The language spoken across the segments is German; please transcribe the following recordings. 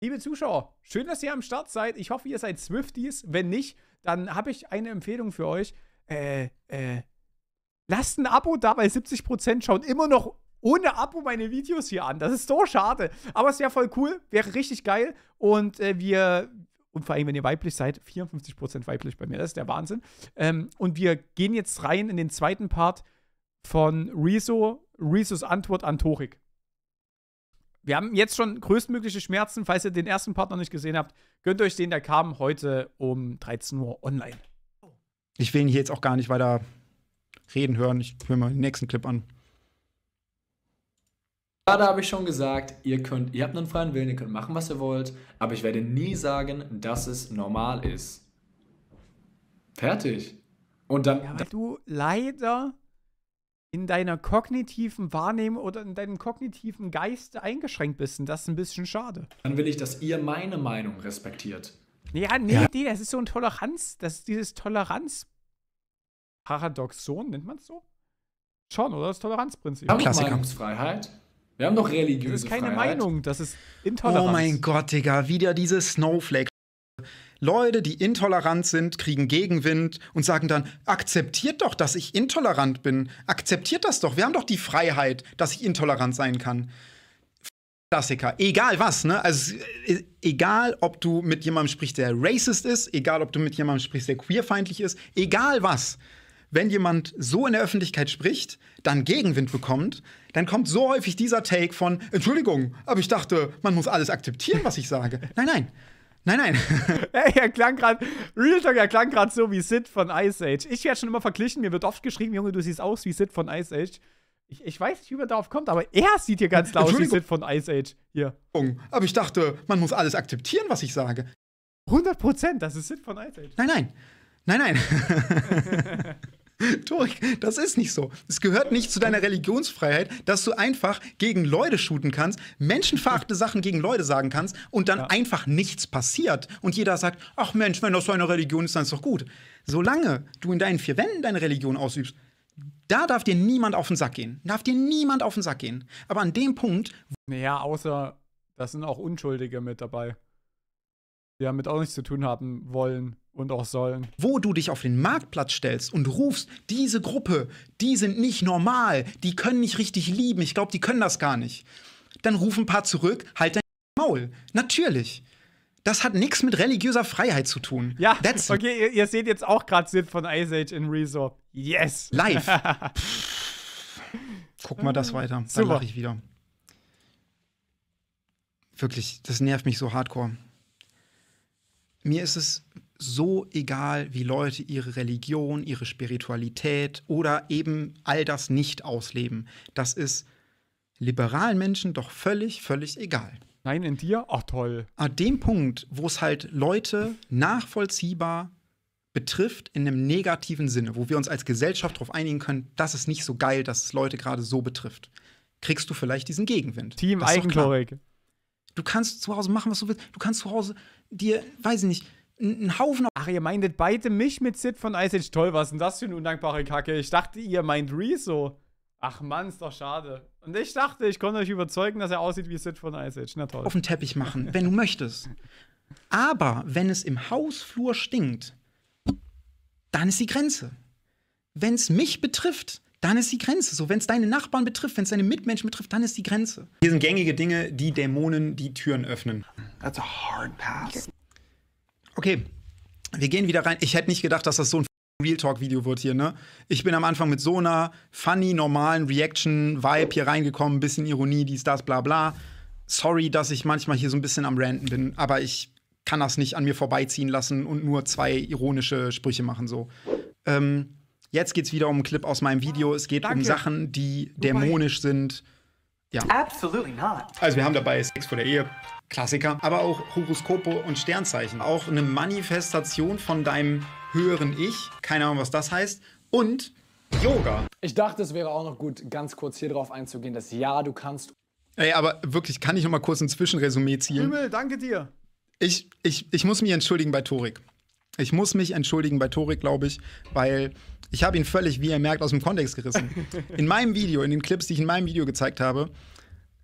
Liebe Zuschauer, schön, dass ihr am Start seid. Ich hoffe, ihr seid Swifties. Wenn nicht, dann habe ich eine Empfehlung für euch. Äh, äh, lasst ein Abo da, weil 70% schauen immer noch ohne Abo meine Videos hier an. Das ist so schade. Aber es wäre voll cool, wäre richtig geil. Und äh, wir, und vor allem, wenn ihr weiblich seid, 54% weiblich bei mir, das ist der Wahnsinn. Ähm, und wir gehen jetzt rein in den zweiten Part von Rezo, Rezos Antwort an Torik. Wir haben jetzt schon größtmögliche Schmerzen. Falls ihr den ersten Part noch nicht gesehen habt, gönnt euch den, der kam heute um 13 Uhr online. Ich will ihn hier jetzt auch gar nicht weiter reden hören. Ich höre mal den nächsten Clip an. Gerade habe ich schon gesagt, ihr könnt, ihr habt einen freien Willen, ihr könnt machen, was ihr wollt, aber ich werde nie sagen, dass es normal ist. Fertig. Und dann. Ja, weil du leider in deiner kognitiven Wahrnehmung oder in deinem kognitiven Geist eingeschränkt bist. Und das ist ein bisschen schade. Dann will ich, dass ihr meine Meinung respektiert. Ja, nee, ja. das ist so ein Toleranz, das ist dieses Toleranz-Paradoxon, nennt man es so? Schon, oder? Das Toleranzprinzip. Wir haben Meinungsfreiheit. Wir haben doch religiöse Das ist keine Freiheit. Meinung, das ist Intoleranz. Oh mein Gott, Digga, wieder diese Snowflake. Leute, die intolerant sind, kriegen Gegenwind und sagen dann, akzeptiert doch, dass ich intolerant bin. Akzeptiert das doch. Wir haben doch die Freiheit, dass ich intolerant sein kann. Klassiker. Egal was, ne? Also äh, egal, ob du mit jemandem sprichst, der racist ist, egal, ob du mit jemandem sprichst, der queerfeindlich ist, egal was. Wenn jemand so in der Öffentlichkeit spricht, dann Gegenwind bekommt, dann kommt so häufig dieser Take von Entschuldigung, aber ich dachte, man muss alles akzeptieren, was ich sage. Nein, nein. Nein, nein. Ey, er klang gerade, Real Talk, er klang gerade so wie Sid von Ice Age. Ich werde schon immer verglichen, mir wird oft geschrieben, Junge, du siehst aus wie Sid von Ice Age. Ich, ich weiß nicht, wie man darauf kommt, aber er sieht hier ganz laut wie Sid von Ice Age. Hier. Aber ich dachte, man muss alles akzeptieren, was ich sage. 100 Prozent, das ist Sid von Ice Age. Nein, nein. Nein, nein. Torik, das ist nicht so. Es gehört nicht zu deiner Religionsfreiheit, dass du einfach gegen Leute shooten kannst, menschenverachte Sachen gegen Leute sagen kannst und dann ja. einfach nichts passiert und jeder sagt, ach Mensch, wenn das so eine Religion ist, dann ist doch gut. Solange du in deinen vier Wänden deine Religion ausübst, da darf dir niemand auf den Sack gehen. Darf dir niemand auf den Sack gehen. Aber an dem Punkt. Naja, außer, da sind auch Unschuldige mit dabei, die damit auch nichts zu tun haben wollen. Und auch sollen. Wo du dich auf den Marktplatz stellst und rufst, diese Gruppe, die sind nicht normal, die können nicht richtig lieben, ich glaube, die können das gar nicht. Dann ruf ein paar zurück, halt dein Maul. Natürlich. Das hat nichts mit religiöser Freiheit zu tun. Ja, That's okay, ihr, ihr, seht jetzt auch gerade Sinn von Ice Age in Resort. Yes. Live. Guck mal das weiter, Super. dann lache ich wieder. Wirklich, das nervt mich so hardcore. Mir ist es so egal, wie Leute ihre Religion, ihre Spiritualität oder eben all das nicht ausleben. Das ist liberalen Menschen doch völlig, völlig egal. Nein, in dir? Ach toll. An dem Punkt, wo es halt Leute nachvollziehbar betrifft in einem negativen Sinne, wo wir uns als Gesellschaft darauf einigen können, das ist nicht so geil, dass es Leute gerade so betrifft, kriegst du vielleicht diesen Gegenwind. Team Eigenklaurig. Du kannst zu Hause machen, was du willst. Du kannst zu Hause dir, weiß ich nicht, einen Haufen. Ach, ihr meintet beide mich mit Sid von Ice Age. Toll, was ist denn das für eine undankbare Kacke? Ich dachte, ihr meint Rezo. Ach Mann, ist doch schade. Und ich dachte, ich konnte euch überzeugen, dass er aussieht wie Sid von Ice Age. Na toll. Auf den Teppich machen, wenn du möchtest. Aber wenn es im Hausflur stinkt, dann ist die Grenze. Wenn es mich betrifft, dann ist die Grenze. So, wenn es deine Nachbarn betrifft, wenn es deine Mitmenschen betrifft, dann ist die Grenze. Hier sind gängige Dinge, die Dämonen die Türen öffnen. That's a hard pass. Okay, wir gehen wieder rein. Ich hätte nicht gedacht, dass das so ein Real Talk-Video wird hier, ne? Ich bin am Anfang mit so einer funny, normalen Reaction-Vibe hier reingekommen, bisschen Ironie, dies, das, bla bla. Sorry, dass ich manchmal hier so ein bisschen am Ranten bin, aber ich kann das nicht an mir vorbeiziehen lassen und nur zwei ironische Sprüche machen so. Ähm, jetzt geht's wieder um einen Clip aus meinem Video. Es geht Danke. um Sachen, die dämonisch sind. Ja. Absolutely not. Also wir haben dabei Sex vor der Ehe, Klassiker, aber auch Horoskope und Sternzeichen. Auch eine Manifestation von deinem höheren Ich. Keine Ahnung, was das heißt. Und Yoga. Ich dachte, es wäre auch noch gut, ganz kurz hier drauf einzugehen, dass ja, du kannst. Ey, aber wirklich, kann ich noch mal kurz ein Zwischenresümee ziehen? Himmel, danke dir. Ich, ich, ich muss mich entschuldigen bei Torik. Ich muss mich entschuldigen bei Torik, glaube ich, weil ich habe ihn völlig, wie ihr merkt, aus dem Kontext gerissen. In meinem Video, in den Clips, die ich in meinem Video gezeigt habe,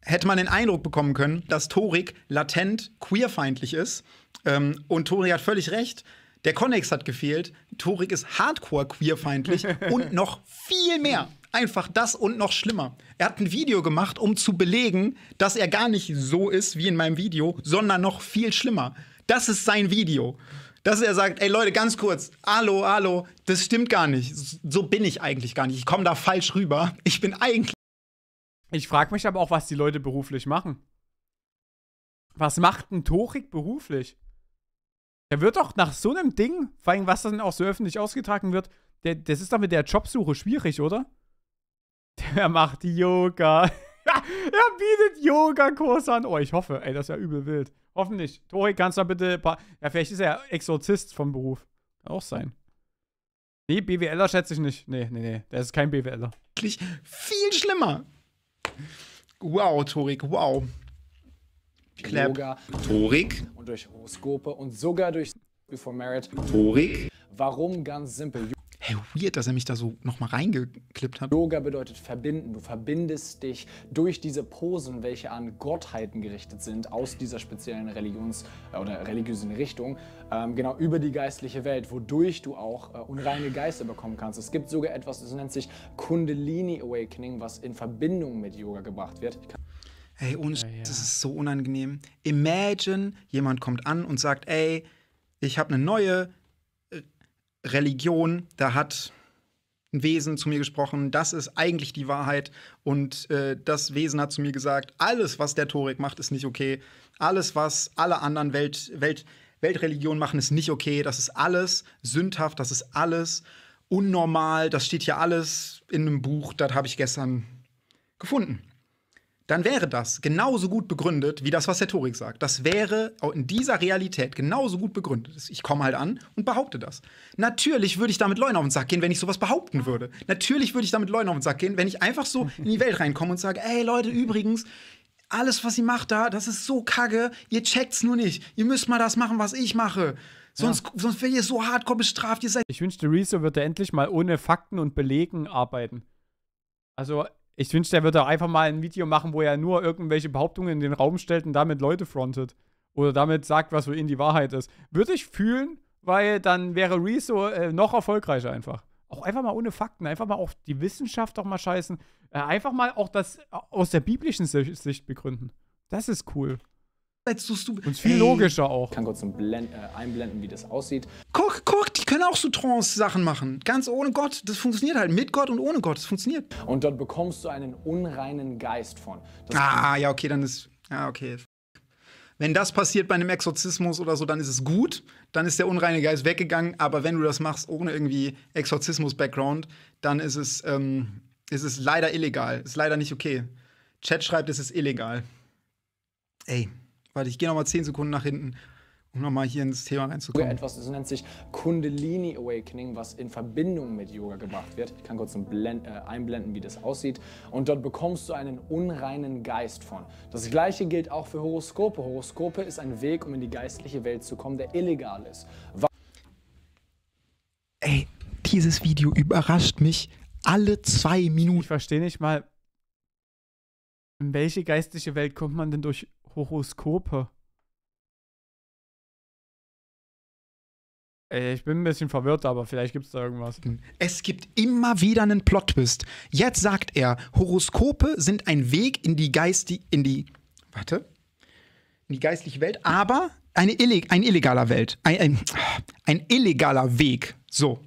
hätte man den Eindruck bekommen können, dass Torik latent queerfeindlich ist. Ähm, und Torik hat völlig recht. Der Connex hat gefehlt. Torik ist hardcore queerfeindlich und noch viel mehr. Einfach das und noch schlimmer. Er hat ein Video gemacht, um zu belegen, dass er gar nicht so ist wie in meinem Video, sondern noch viel schlimmer. Das ist sein Video. Dass er sagt, ey Leute, ganz kurz, hallo, hallo, das stimmt gar nicht. So bin ich eigentlich gar nicht. Ich komme da falsch rüber. Ich bin eigentlich ich frage mich aber auch, was die Leute beruflich machen. Was macht ein Torik beruflich? Der wird doch nach so einem Ding, vor allem was dann auch so öffentlich ausgetragen wird, der, das ist doch mit der Jobsuche schwierig, oder? Der macht Yoga. er bietet yoga an. Oh, ich hoffe, ey, das ist ja übel wild. Hoffentlich. Torik, kannst du da bitte. Paar Ja, vielleicht ist er Exorzist vom Beruf. Kann auch sein. Nee, BWLer schätze ich nicht. Nee, nee, nee. Der ist kein BWLer. Viel schlimmer. Wow, Torik, wow. Clap. Yoga. Torik. Und durch Horoskope und sogar durch Before Merit. Torik. Warum? Ganz simpel hey, weird, dass er mich da so nochmal reingeklippt hat. Yoga bedeutet verbinden. Du verbindest dich durch diese Posen, welche an Gottheiten gerichtet sind, aus dieser speziellen Religions- äh, oder religiösen Richtung, ähm, genau über die geistliche Welt, wodurch du auch äh, unreine Geister bekommen kannst. Es gibt sogar etwas, das nennt sich Kundalini Awakening, was in Verbindung mit Yoga gebracht wird. Hey, ohne ja, ja. das ist so unangenehm. Imagine, jemand kommt an und sagt, ey, ich habe eine neue Religion, da hat ein Wesen zu mir gesprochen, das ist eigentlich die Wahrheit und äh, das Wesen hat zu mir gesagt, alles, was der Torik macht, ist nicht okay, alles, was alle anderen Welt, Welt, Weltreligionen machen, ist nicht okay, das ist alles sündhaft, das ist alles unnormal, das steht hier alles in einem Buch, das habe ich gestern gefunden dann wäre das genauso gut begründet wie das, was der Torik sagt. Das wäre in dieser Realität genauso gut begründet. Ich komme halt an und behaupte das. Natürlich würde ich damit Leuten auf den Sack gehen, wenn ich sowas behaupten würde. Natürlich würde ich damit Leuten auf den Sack gehen, wenn ich einfach so in die Welt reinkomme und sage, ey Leute, übrigens, alles, was ihr macht da, das ist so kacke, ihr checkt's nur nicht. Ihr müsst mal das machen, was ich mache. Sonst, ja. sonst werdet ihr so hardcore bestraft, ihr seid. Ich wünschte, Rezo würde endlich mal ohne Fakten und Belegen arbeiten. Also ich wünsche, der würde auch einfach mal ein Video machen, wo er nur irgendwelche Behauptungen in den Raum stellt und damit Leute frontet. Oder damit sagt, was für ihn die Wahrheit ist. Würde ich fühlen, weil dann wäre Rezo äh, noch erfolgreicher einfach. Auch einfach mal ohne Fakten, einfach mal auch die Wissenschaft doch mal scheißen. Äh, einfach mal auch das äh, aus der biblischen Sicht begründen. Das ist cool. Jetzt tust du. Und viel Ey. logischer auch. Ich kann kurz Blend, äh, einblenden, wie das aussieht. Guck, guck, die können auch so Trance-Sachen machen. Ganz ohne Gott. Das funktioniert halt. Mit Gott und ohne Gott. Das funktioniert. Und dort bekommst du einen unreinen Geist von. Das ah, ja, okay, dann ist. Ja, okay. Wenn das passiert bei einem Exorzismus oder so, dann ist es gut. Dann ist der unreine Geist weggegangen. Aber wenn du das machst ohne irgendwie Exorzismus-Background, dann ist es, ähm, ist es leider illegal. Ist leider nicht okay. Chat schreibt, es ist illegal. Ey. Warte, ich gehe nochmal 10 Sekunden nach hinten, um nochmal hier ins Thema reinzukommen. Etwas, das nennt sich Kundalini Awakening, was in Verbindung mit Yoga gebracht wird. Ich kann kurz ein Blend, äh, einblenden, wie das aussieht. Und dort bekommst du einen unreinen Geist von. Das gleiche gilt auch für Horoskope. Horoskope ist ein Weg, um in die geistliche Welt zu kommen, der illegal ist. Wa Ey, dieses Video überrascht mich alle zwei Minuten. Ich verstehe nicht mal, in welche geistliche Welt kommt man denn durch Horoskope. Ey, ich bin ein bisschen verwirrt, aber vielleicht gibt es da irgendwas. Es gibt immer wieder einen Plot-Twist. Jetzt sagt er, Horoskope sind ein Weg in die geistige, in die, warte, in die geistliche Welt, aber eine Illeg ein illegaler Welt, ein, ein, ein illegaler Weg. So,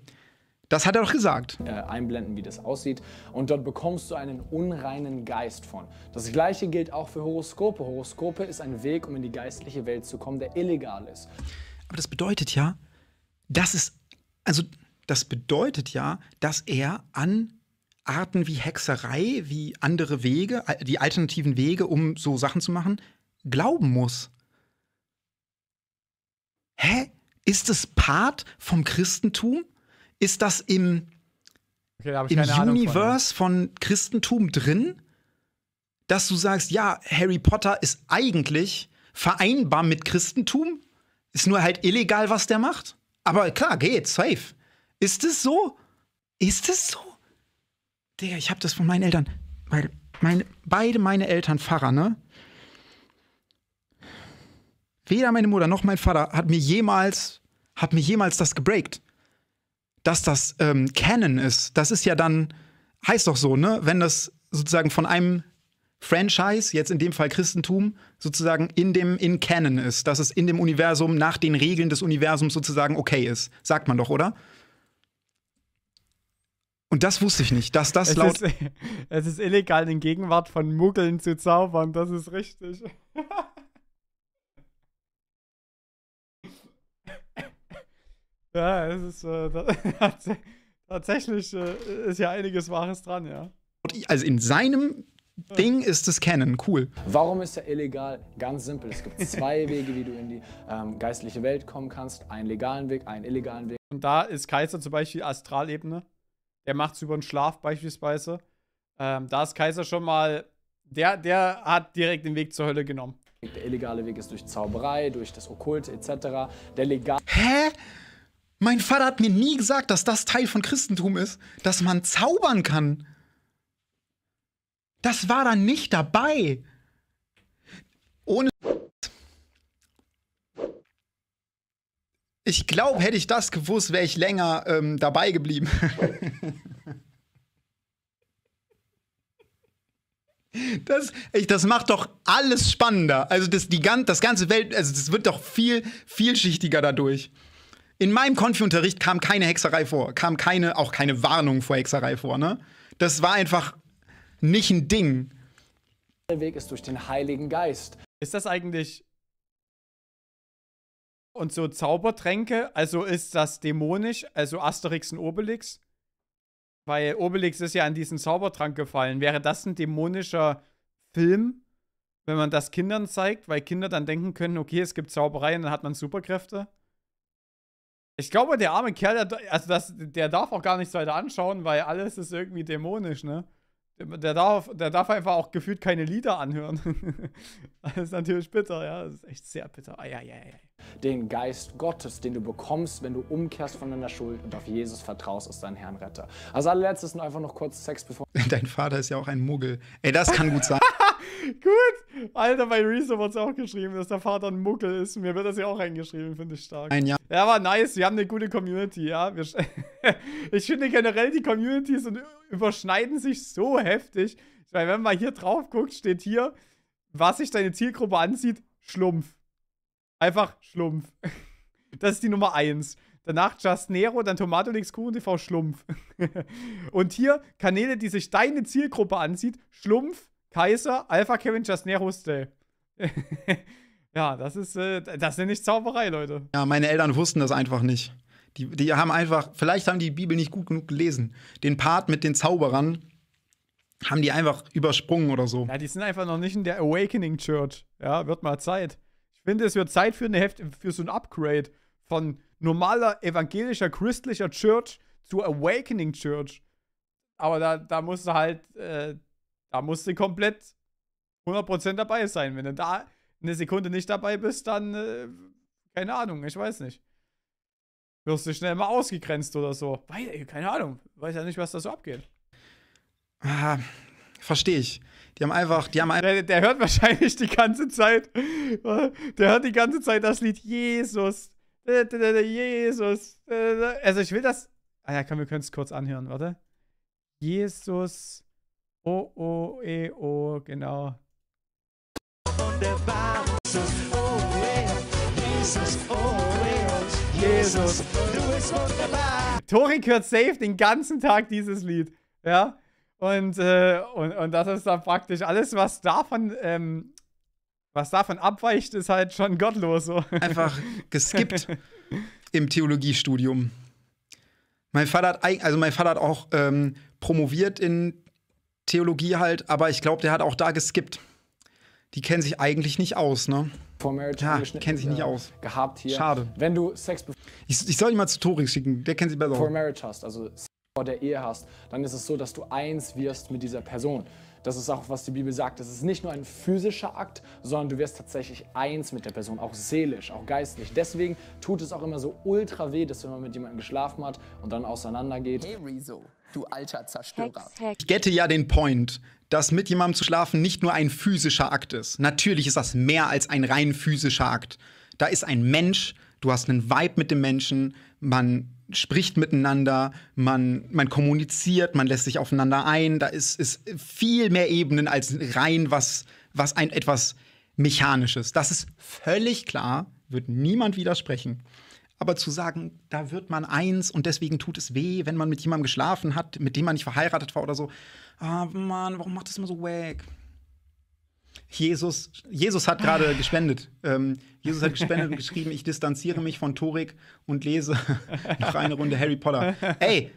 das hat er doch gesagt. Äh, einblenden, wie das aussieht. Und dort bekommst du einen unreinen Geist von. Das gleiche gilt auch für Horoskope. Horoskope ist ein Weg, um in die geistliche Welt zu kommen, der illegal ist. Aber das bedeutet ja, dass es. Also, das bedeutet ja, dass er an Arten wie Hexerei, wie andere Wege, die alternativen Wege, um so Sachen zu machen, glauben muss. Hä? Ist es Part vom Christentum? Ist das im, okay, im Universe von, von Christentum drin, dass du sagst, ja, Harry Potter ist eigentlich vereinbar mit Christentum, ist nur halt illegal, was der macht? Aber klar, geht, safe. Ist es so? Ist es so? Digga, ich hab das von meinen Eltern. Weil meine, beide meine Eltern Pfarrer, ne? Weder meine Mutter noch mein Vater hat mir jemals, hat mir jemals das gebreakt dass das ähm, Canon ist. Das ist ja dann, heißt doch so, ne? Wenn das sozusagen von einem Franchise, jetzt in dem Fall Christentum, sozusagen in dem, in Canon ist, dass es in dem Universum nach den Regeln des Universums sozusagen okay ist. Sagt man doch, oder? Und das wusste ich nicht, dass das es laut. Ist, es ist illegal, in Gegenwart von Muggeln zu zaubern, das ist richtig. Ja, es ist äh, tatsächlich äh, ist ja einiges Wahres dran, ja. Also in seinem Ding ist es Canon, cool. Warum ist er illegal? Ganz simpel. Es gibt zwei Wege, wie du in die ähm, geistliche Welt kommen kannst. Einen legalen Weg, einen illegalen Weg. Und da ist Kaiser zum Beispiel Astralebene. Der macht es über den Schlaf beispielsweise. Ähm, da ist Kaiser schon mal, der, der hat direkt den Weg zur Hölle genommen. Der illegale Weg ist durch Zauberei, durch das Okkulte etc. Der legal. Hä? Mein Vater hat mir nie gesagt, dass das Teil von Christentum ist, dass man zaubern kann. Das war dann nicht dabei. Ohne. Ich glaube, hätte ich das gewusst, wäre ich länger ähm, dabei geblieben. Das, ich, das macht doch alles spannender. Also das, die, das ganze Welt, also das wird doch viel vielschichtiger dadurch. In meinem Konfi-Unterricht kam keine Hexerei vor, kam keine, auch keine Warnung vor Hexerei vor, ne? Das war einfach nicht ein Ding. Der Weg ist durch den Heiligen Geist. Ist das eigentlich. Und so Zaubertränke? Also ist das dämonisch? Also Asterix und Obelix? Weil Obelix ist ja an diesen Zaubertrank gefallen. Wäre das ein dämonischer Film, wenn man das Kindern zeigt? Weil Kinder dann denken können, okay, es gibt Zauberei und dann hat man Superkräfte? Ich glaube, der arme Kerl, der, also das, der darf auch gar nichts weiter anschauen, weil alles ist irgendwie dämonisch, ne? Der darf, der darf einfach auch gefühlt keine Lieder anhören. das ist natürlich bitter, ja. Das ist echt sehr bitter. Ai, ai, ai, ai den Geist Gottes, den du bekommst, wenn du umkehrst von deiner Schuld und auf Jesus vertraust als deinen Herrn Retter. Also allerletztes nur einfach noch kurz Sex bevor. Dein Vater ist ja auch ein Muggel. Ey, das kann gut sein. gut. Alter, bei Rezo wurde es auch geschrieben, dass der Vater ein Muggel ist. Mir wird das ja auch eingeschrieben, finde ich stark. Ein Jahr. Ja, aber nice. Wir haben eine gute Community, ja. ich finde generell, die Communities überschneiden sich so heftig. Ich meine, wenn man hier drauf guckt, steht hier, was sich deine Zielgruppe ansieht, Schlumpf. Einfach Schlumpf. Das ist die Nummer 1. Danach Just Nero, dann Tomatolix, Kuchen TV, Schlumpf. Und hier Kanäle, die sich deine Zielgruppe ansieht. Schlumpf, Kaiser, Alpha Kevin, Just Nero, Stay. ja, das ist, äh, das nenne ich Zauberei, Leute. Ja, meine Eltern wussten das einfach nicht. Die, die haben einfach, vielleicht haben die Bibel nicht gut genug gelesen. Den Part mit den Zauberern haben die einfach übersprungen oder so. Ja, die sind einfach noch nicht in der Awakening Church. Ja, wird mal Zeit finde, es wird Zeit für, eine Heft für so ein Upgrade von normaler evangelischer, christlicher Church zu Awakening Church. Aber da, da musst du halt, äh, da musst du komplett 100% dabei sein. Wenn du da eine Sekunde nicht dabei bist, dann, äh, keine Ahnung, ich weiß nicht. Wirst du schnell mal ausgegrenzt oder so. Weil, keine Ahnung, weiß ja nicht, was da so abgeht. Ah, verstehe ich. Die haben einfach, die haben einfach. Der, der, hört wahrscheinlich die ganze Zeit, der hört die ganze Zeit das Lied Jesus. Jesus. Also ich will das. Ah ja, komm, wir können es kurz anhören, warte. Jesus. Oh oh, E, oh, genau. Jesus, oh, Jesus, du bist wunderbar. Tori hört safe den ganzen Tag dieses Lied. Ja? Und, äh, und, und das ist dann praktisch alles, was davon, ähm, was davon abweicht, ist halt schon gottlos. So. Einfach geskippt im Theologiestudium. Mein Vater hat, also mein Vater hat auch ähm, promoviert in Theologie halt, aber ich glaube, der hat auch da geskippt. Die kennen sich eigentlich nicht aus, ne? Ja, kennen sich nicht aus. Gehabt hier. Schade. Wenn du Sex ich, ich soll ihn mal zu Tori schicken, der kennt sich besser. For Marriage hast, also der Ehe hast, dann ist es so, dass du eins wirst mit dieser Person. Das ist auch, was die Bibel sagt. Es ist nicht nur ein physischer Akt, sondern du wirst tatsächlich eins mit der Person, auch seelisch, auch geistlich. Deswegen tut es auch immer so ultra weh, dass wenn man mit jemandem geschlafen hat und dann auseinandergeht. Hey Rezo, du alter Zerstörer. Ich gette ja den Point, dass mit jemandem zu schlafen nicht nur ein physischer Akt ist. Natürlich ist das mehr als ein rein physischer Akt. Da ist ein Mensch, du hast einen Vibe mit dem Menschen, man spricht miteinander, man, man kommuniziert, man lässt sich aufeinander ein. Da ist, ist viel mehr Ebenen als rein was, was ein etwas Mechanisches. Das ist völlig klar, wird niemand widersprechen. Aber zu sagen, da wird man eins und deswegen tut es weh, wenn man mit jemandem geschlafen hat, mit dem man nicht verheiratet war oder so. Ah, Mann, warum macht das immer so wack? Jesus, Jesus hat gerade gespendet. Ähm, Jesus hat gespendet und geschrieben, ich distanziere mich von Torik und lese noch eine Runde Harry Potter. Ey!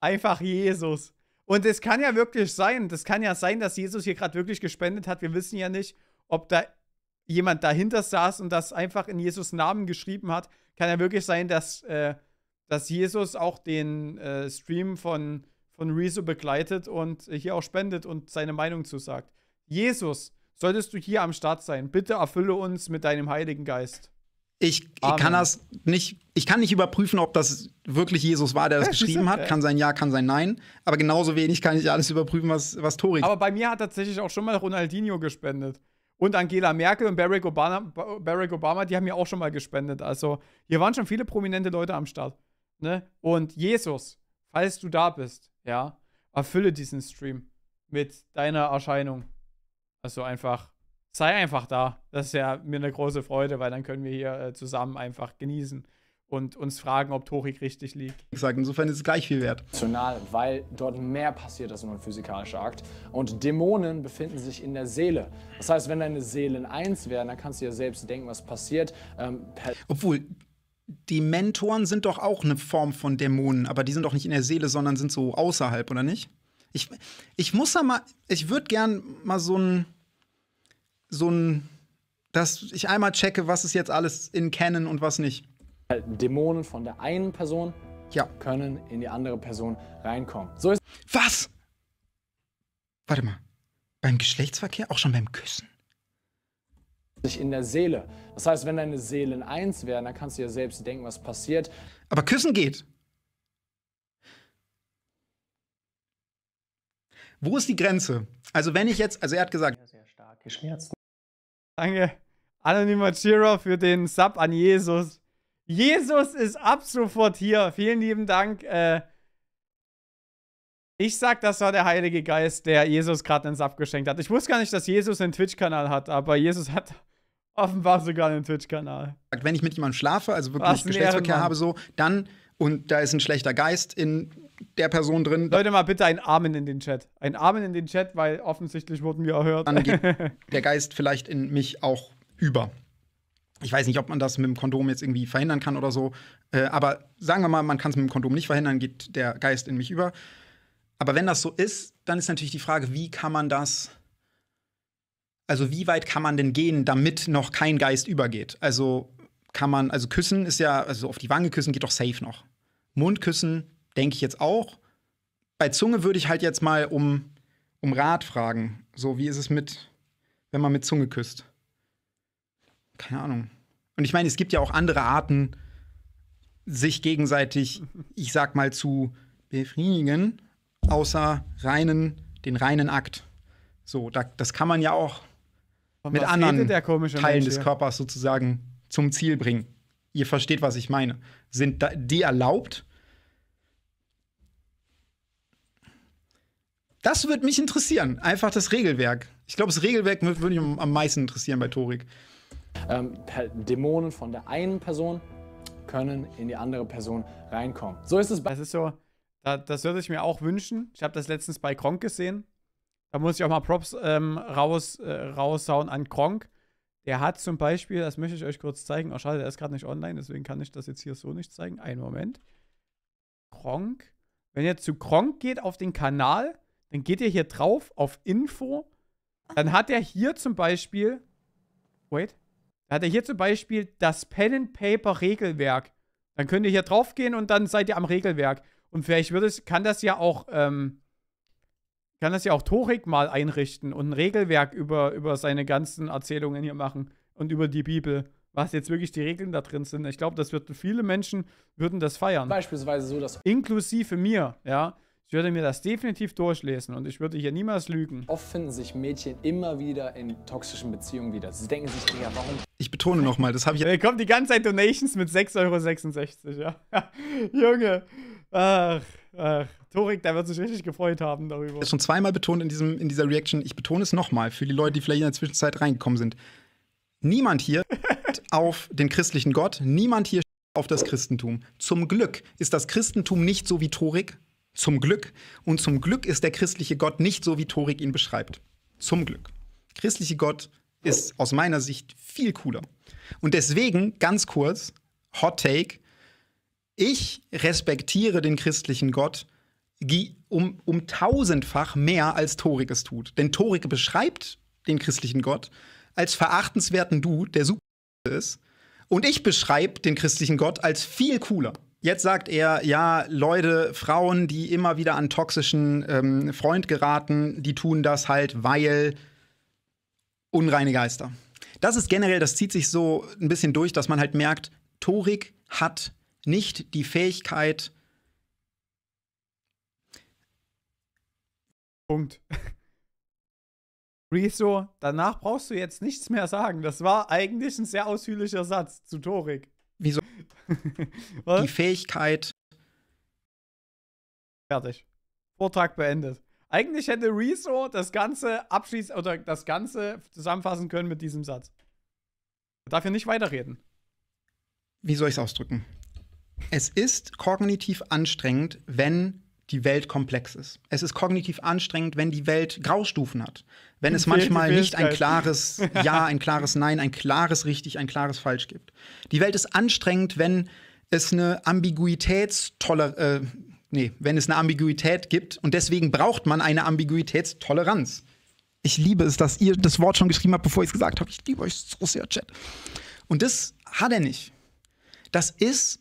Einfach Jesus. Und es kann ja wirklich sein, das kann ja sein, dass Jesus hier gerade wirklich gespendet hat. Wir wissen ja nicht, ob da jemand dahinter saß und das einfach in Jesus Namen geschrieben hat. Kann ja wirklich sein, dass, äh, dass Jesus auch den äh, Stream von, von Rezo begleitet und äh, hier auch spendet und seine Meinung zusagt. Jesus, solltest du hier am Start sein, bitte erfülle uns mit deinem Heiligen Geist. Ich, ich kann das nicht, ich kann nicht überprüfen, ob das wirklich Jesus war, der das geschrieben hat. Kann sein Ja, kann sein Nein. Aber genauso wenig kann ich alles überprüfen, was, was Torik. Aber bei mir hat tatsächlich auch schon mal Ronaldinho gespendet. Und Angela Merkel und Barack Obama, Barack Obama, die haben ja auch schon mal gespendet. Also hier waren schon viele prominente Leute am Start. Ne? Und Jesus, falls du da bist, ja, erfülle diesen Stream mit deiner Erscheinung. Also einfach, sei einfach da. Das ist ja mir eine große Freude, weil dann können wir hier äh, zusammen einfach genießen und uns fragen, ob Torik richtig liegt. Exakt, insofern ist es gleich viel wert. National, weil dort mehr passiert als nur ein physikalischer Akt. Und Dämonen befinden sich in der Seele. Das heißt, wenn deine Seelen eins werden, dann kannst du ja selbst denken, was passiert. Ähm, Obwohl, die Mentoren sind doch auch eine Form von Dämonen, aber die sind doch nicht in der Seele, sondern sind so außerhalb, oder nicht? Ich, ich muss da mal, ich würde gern mal so ein, so ein, dass ich einmal checke, was ist jetzt alles in Canon und was nicht. Halt, Dämonen von der einen Person ja. können in die andere Person reinkommen. So ist was? Warte mal. Beim Geschlechtsverkehr? Auch schon beim Küssen? Sich in der Seele. Das heißt, wenn deine Seelen eins werden, dann kannst du ja selbst denken, was passiert. Aber küssen geht. Wo ist die Grenze? Also wenn ich jetzt, also er hat gesagt, sehr, sehr starke Schmerzen. Danke, anonymer Cheerer für den Sub an Jesus. Jesus ist ab sofort hier. Vielen lieben Dank. Äh, ich sag, das war der Heilige Geist, der Jesus gerade einen Sub geschenkt hat. Ich wusste gar nicht, dass Jesus einen Twitch-Kanal hat, aber Jesus hat offenbar sogar einen Twitch-Kanal. Wenn ich mit jemandem schlafe, also wirklich Geschlechtsverkehr habe, so, dann, und da ist ein schlechter Geist in der Person drin. Leute, mal bitte ein Amen in den Chat. Ein Amen in den Chat, weil offensichtlich wurden wir erhört. Dann geht der Geist vielleicht in mich auch über. Ich weiß nicht, ob man das mit dem Kondom jetzt irgendwie verhindern kann oder so. Äh, aber sagen wir mal, man kann es mit dem Kondom nicht verhindern, geht der Geist in mich über. Aber wenn das so ist, dann ist natürlich die Frage, wie kann man das also wie weit kann man denn gehen, damit noch kein Geist übergeht? Also kann man, also küssen ist ja, also auf die Wange küssen geht doch safe noch. Mund küssen denke ich jetzt auch. Bei Zunge würde ich halt jetzt mal um, um Rat fragen. So, wie ist es mit, wenn man mit Zunge küsst? Keine Ahnung. Und ich meine, es gibt ja auch andere Arten, sich gegenseitig, ich sag mal, zu befriedigen, außer reinen, den reinen Akt. So, da, das kann man ja auch mit anderen Teilen des Körpers sozusagen zum Ziel bringen. Ihr versteht, was ich meine. Sind da, die erlaubt Das würde mich interessieren. Einfach das Regelwerk. Ich glaube, das Regelwerk würde mich am meisten interessieren bei Torik. Ähm, halt, Dämonen von der einen Person können in die andere Person reinkommen. So ist es bei. Das ist so, das würde ich mir auch wünschen. Ich habe das letztens bei Kronk gesehen. Da muss ich auch mal Props ähm, raus, äh, raushauen an Kronk. Der hat zum Beispiel, das möchte ich euch kurz zeigen. Oh, schade, der ist gerade nicht online, deswegen kann ich das jetzt hier so nicht zeigen. Einen Moment. Kronk. Wenn ihr zu Kronk geht auf den Kanal, dann geht ihr hier drauf auf Info. Dann hat er hier zum Beispiel. Wait. Dann hat er hier zum Beispiel das Pen and Paper Regelwerk. Dann könnt ihr hier drauf gehen und dann seid ihr am Regelwerk. Und vielleicht wird es, kann das ja auch, ähm, kann das ja auch Torik mal einrichten und ein Regelwerk über, über seine ganzen Erzählungen hier machen und über die Bibel, was jetzt wirklich die Regeln da drin sind. Ich glaube, das würden viele Menschen würden das feiern. Beispielsweise so dass. Inklusive mir, ja. Ich würde mir das definitiv durchlesen und ich würde hier niemals lügen. Oft finden sich Mädchen immer wieder in toxischen Beziehungen wieder. Sie denken sich, Digga, warum... Ich betone nochmal, das habe ich... Da kommt die ganze Zeit Donations mit 6,66 Euro, ja. Junge, ach, ach. Torik, der wird sich richtig gefreut haben darüber. Das schon zweimal betont in, diesem, in dieser Reaction. Ich betone es nochmal für die Leute, die vielleicht in der Zwischenzeit reingekommen sind. Niemand hier auf den christlichen Gott, niemand hier auf das Christentum. Zum Glück ist das Christentum nicht so wie Torik, zum Glück. Und zum Glück ist der christliche Gott nicht so, wie Torik ihn beschreibt. Zum Glück. Christliche Gott ist aus meiner Sicht viel cooler. Und deswegen, ganz kurz, Hot Take, ich respektiere den christlichen Gott um, um tausendfach mehr, als Torik es tut. Denn Torik beschreibt den christlichen Gott als verachtenswerten Du, der super ist. Und ich beschreibe den christlichen Gott als viel cooler. Jetzt sagt er, ja, Leute, Frauen, die immer wieder an toxischen ähm, Freund geraten, die tun das halt, weil unreine Geister. Das ist generell, das zieht sich so ein bisschen durch, dass man halt merkt, Torik hat nicht die Fähigkeit. Punkt. Riso, danach brauchst du jetzt nichts mehr sagen. Das war eigentlich ein sehr ausführlicher Satz zu Torik die Fähigkeit. Fertig. Vortrag beendet. Eigentlich hätte Rezo das Ganze abschließen oder das Ganze zusammenfassen können mit diesem Satz. darf Dafür nicht weiterreden. Wie soll ich es ausdrücken? Es ist kognitiv anstrengend, wenn die Welt komplex ist. Es ist kognitiv anstrengend, wenn die Welt Graustufen hat. Wenn es manchmal nicht ein klares Ja, ein klares Nein, ein klares Richtig, ein klares Falsch gibt. Die Welt ist anstrengend, wenn es eine Ambiguitätstoleranz äh, nee, wenn es eine Ambiguität gibt und deswegen braucht man eine Ambiguitätstoleranz. Ich liebe es, dass ihr das Wort schon geschrieben habt, bevor ich es gesagt habe. Ich liebe euch so sehr, Chat. Und das hat er nicht. Das ist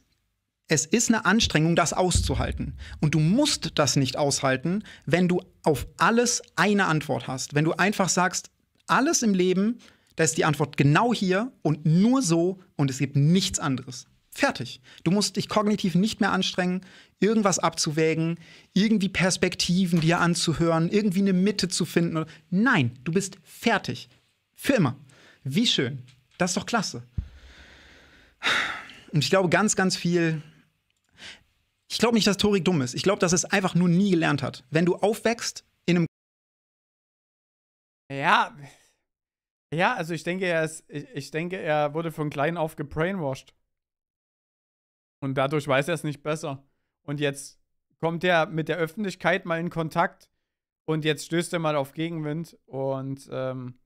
es ist eine Anstrengung, das auszuhalten. Und du musst das nicht aushalten, wenn du auf alles eine Antwort hast. Wenn du einfach sagst, alles im Leben, da ist die Antwort genau hier und nur so und es gibt nichts anderes. Fertig. Du musst dich kognitiv nicht mehr anstrengen, irgendwas abzuwägen, irgendwie Perspektiven dir anzuhören, irgendwie eine Mitte zu finden. Nein, du bist fertig. Für immer. Wie schön. Das ist doch klasse. Und ich glaube, ganz, ganz viel ich glaube nicht, dass Torik dumm ist. Ich glaube, dass es einfach nur nie gelernt hat. Wenn du aufwächst in einem. Ja. Ja, also ich denke, er ist, ich, ich denke, er wurde von klein auf gebrainwashed. Und dadurch weiß er es nicht besser. Und jetzt kommt er mit der Öffentlichkeit mal in Kontakt und jetzt stößt er mal auf Gegenwind und ähm,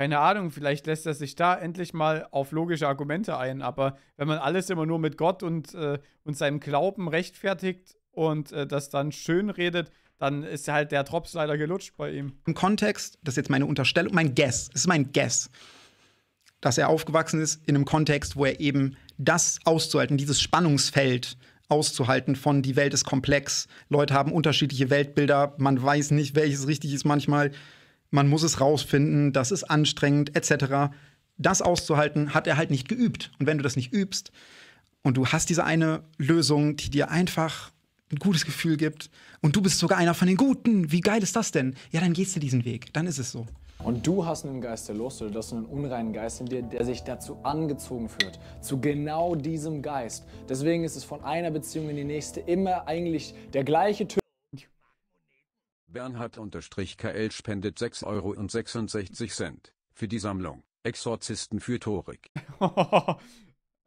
keine Ahnung, vielleicht lässt er sich da endlich mal auf logische Argumente ein, aber wenn man alles immer nur mit Gott und, äh, und seinem Glauben rechtfertigt und äh, das dann schön redet, dann ist halt der Drops leider gelutscht bei ihm. Im Kontext, das ist jetzt meine Unterstellung, mein Guess, es ist mein Guess, dass er aufgewachsen ist in einem Kontext, wo er eben das auszuhalten, dieses Spannungsfeld auszuhalten von die Welt ist komplex, Leute haben unterschiedliche Weltbilder, man weiß nicht, welches richtig ist manchmal man muss es rausfinden, das ist anstrengend, etc. Das auszuhalten, hat er halt nicht geübt. Und wenn du das nicht übst und du hast diese eine Lösung, die dir einfach ein gutes Gefühl gibt und du bist sogar einer von den Guten, wie geil ist das denn? Ja, dann gehst du diesen Weg, dann ist es so. Und du hast einen Geist der Lust oder du hast einen unreinen Geist in dir, der sich dazu angezogen führt, zu genau diesem Geist. Deswegen ist es von einer Beziehung in die nächste immer eigentlich der gleiche Typ. Bernhard-KL spendet 6,66 Euro für die Sammlung. Exorzisten für Torik.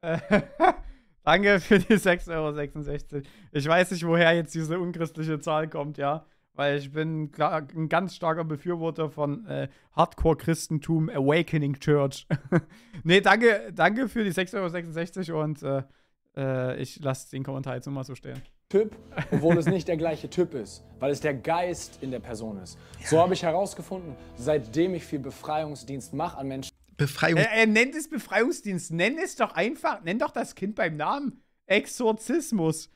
Äh, danke für die 6,66 Euro. Ich weiß nicht, woher jetzt diese unchristliche Zahl kommt, ja. Weil ich bin klar, ein ganz starker Befürworter von äh, Hardcore-Christentum Awakening Church. nee, danke, danke für die 6,66 Euro und äh, äh, ich lasse den Kommentar jetzt nochmal so stehen. Typ, obwohl es nicht der gleiche Typ ist, weil es der Geist in der Person ist. Ja. So habe ich herausgefunden, seitdem ich viel Befreiungsdienst mache an Menschen. Befreiung. Er, er nennt es Befreiungsdienst. Nenn es doch einfach, nenn doch das Kind beim Namen. Exorzismus.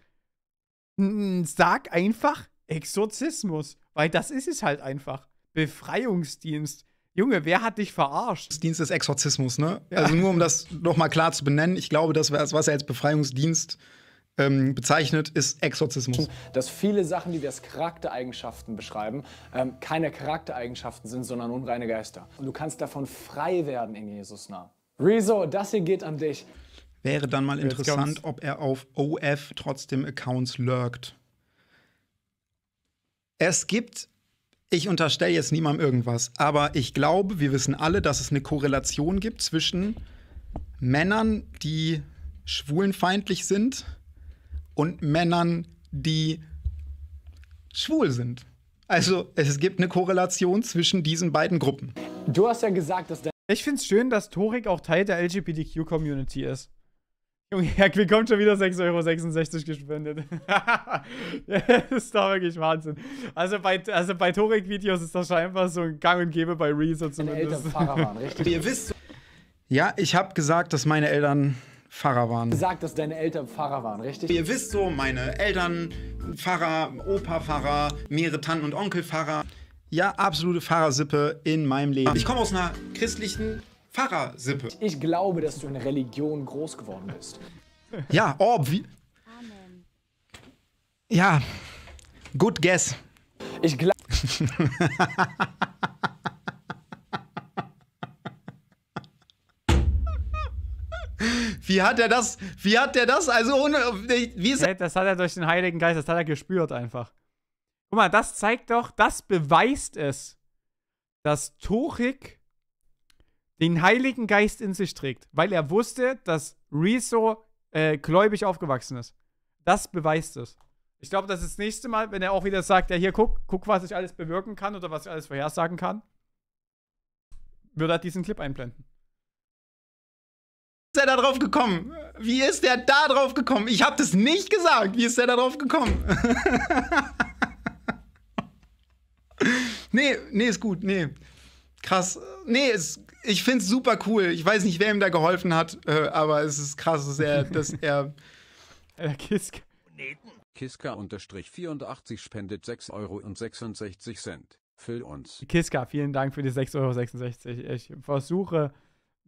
Sag einfach Exorzismus, weil das ist es halt einfach. Befreiungsdienst. Junge, wer hat dich verarscht? Dienst ist Exorzismus, ne? Ja. Also nur um das nochmal klar zu benennen, ich glaube, das, was er als Befreiungsdienst ähm, bezeichnet, ist Exorzismus. Dass viele Sachen, die wir als Charaktereigenschaften beschreiben, ähm, keine Charaktereigenschaften sind, sondern unreine Geister. Und du kannst davon frei werden in Jesus' Namen. Rezo, das hier geht an dich. Wäre dann mal interessant, ob er auf OF trotzdem Accounts lurkt. Es gibt ich unterstelle jetzt niemandem irgendwas, aber ich glaube, wir wissen alle, dass es eine Korrelation gibt zwischen Männern, die schwulenfeindlich sind und Männern, die schwul sind. Also es gibt eine Korrelation zwischen diesen beiden Gruppen. Du hast ja gesagt, dass der Ich finde es schön, dass Torik auch Teil der LGBTQ-Community ist. Junge, Herr Quick kommt schon wieder 6,66 Euro gespendet. das ist doch wirklich Wahnsinn. Also bei, also bei Torik-Videos ist das scheinbar so ein Gang und Gäbe bei Rezo zumindest. Eltern waren, richtig? Ihr wisst. Ja, ich habe gesagt, dass meine Eltern Pfarrer waren. Gesagt, dass deine Eltern Pfarrer waren, richtig? Ihr wisst so, meine Eltern Pfarrer, Opa Pfarrer, mehrere Tanten und Onkel Pfarrer. Ja, absolute Pfarrersippe in meinem Leben. Ich komme aus einer christlichen Pfarrersippe. Ich glaube, dass du in Religion groß geworden bist. ja, oh, wie? Amen. Ja, good guess. Ich glaube. Wie hat er das? Wie hat er das? Also ohne. Wie ist hey, das hat er durch den Heiligen Geist, das hat er gespürt einfach. Guck mal, das zeigt doch, das beweist es, dass Tuchik den Heiligen Geist in sich trägt, weil er wusste, dass Rezo äh, gläubig aufgewachsen ist. Das beweist es. Ich glaube, das ist das nächste Mal, wenn er auch wieder sagt, ja hier, guck, guck, was ich alles bewirken kann oder was ich alles vorhersagen kann, wird er diesen Clip einblenden der da drauf gekommen? Wie ist der da drauf gekommen? Ich habe das nicht gesagt. Wie ist der da drauf gekommen? nee, nee, ist gut. Nee. Krass. Nee, ist, ich finde es super cool. Ich weiß nicht, wer ihm da geholfen hat, äh, aber es ist krass, dass er. Dass er äh, Kiska. Kiska unterstrich 84 spendet 6,66 Euro. Füll uns. Kiska, vielen Dank für die 6,66 Euro. Ich versuche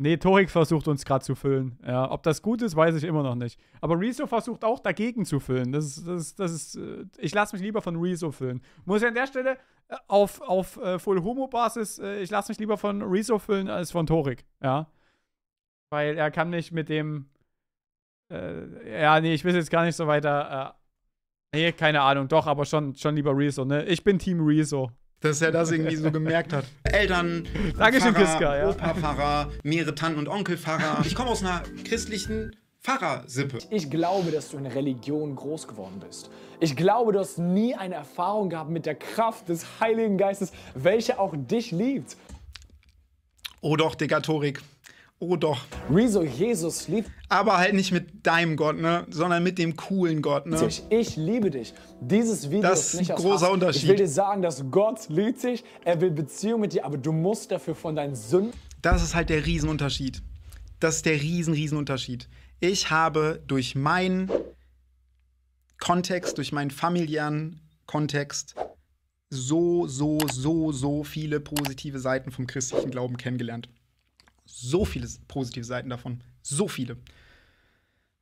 Nee, Torik versucht uns gerade zu füllen. Ja, ob das gut ist, weiß ich immer noch nicht. Aber Rezo versucht auch dagegen zu füllen. Das das das ist, äh, ich lasse mich lieber von Rezo füllen. Muss ich an der Stelle äh, auf, auf äh, Full Homo-Basis, ich lasse mich lieber von Rezo füllen als von Torik. Ja. Weil er kann nicht mit dem. Äh, ja, nee, ich will jetzt gar nicht so weiter. Äh, nee, keine Ahnung, doch, aber schon, schon lieber Rezo, ne? Ich bin Team Rezo dass er das irgendwie so gemerkt hat. Eltern, Dankeschön, Pfarrer, Kiska, ja. Opa Pfarrer, mehrere Tanten und Onkel Pfarrer. Ich komme aus einer christlichen Pfarrersippe. Ich glaube, dass du in Religion groß geworden bist. Ich glaube, du hast nie eine Erfahrung gehabt mit der Kraft des Heiligen Geistes, welche auch dich liebt. Oh doch, Digga, Torik. Oh doch. Rezo Jesus liebt. Aber halt nicht mit deinem Gott, ne? Sondern mit dem coolen Gott, ne? Ich liebe dich. Dieses Video das ist nicht ein großer Hass. Unterschied. Ich will dir sagen, dass Gott liebt dich, er will Beziehung mit dir, aber du musst dafür von deinen Sünden. Das ist halt der Riesenunterschied. Das ist der riesen, Riesenunterschied. Ich habe durch meinen Kontext, durch meinen familiären Kontext so, so, so, so viele positive Seiten vom christlichen Glauben kennengelernt so viele positive Seiten davon. So viele.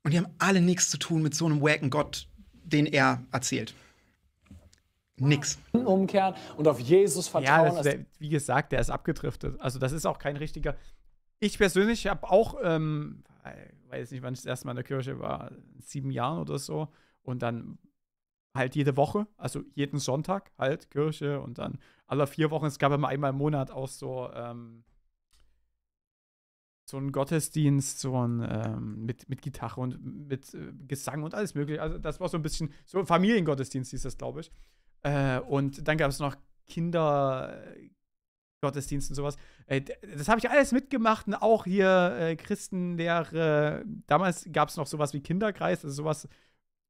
Und die haben alle nichts zu tun mit so einem wacken Gott, den er erzählt. Nix. Umkehren und auf Jesus vertrauen. Ja, wär, wie gesagt, der ist abgedriftet. Also, das ist auch kein richtiger. Ich persönlich habe auch, ähm, weiß nicht, wann ich das erste Mal in der Kirche war, sieben Jahren oder so. Und dann halt jede Woche, also jeden Sonntag halt Kirche und dann alle vier Wochen. Es gab immer einmal im Monat auch so ähm, so ein Gottesdienst, so ein ähm, mit, mit Gitarre und mit äh, Gesang und alles mögliche. Also das war so ein bisschen, so ein Familiengottesdienst hieß das, glaube ich. Äh, und dann gab es noch Kindergottesdienst äh, und sowas. Äh, das habe ich alles mitgemacht und auch hier äh, Christenlehre. Damals gab es noch sowas wie Kinderkreis, also sowas,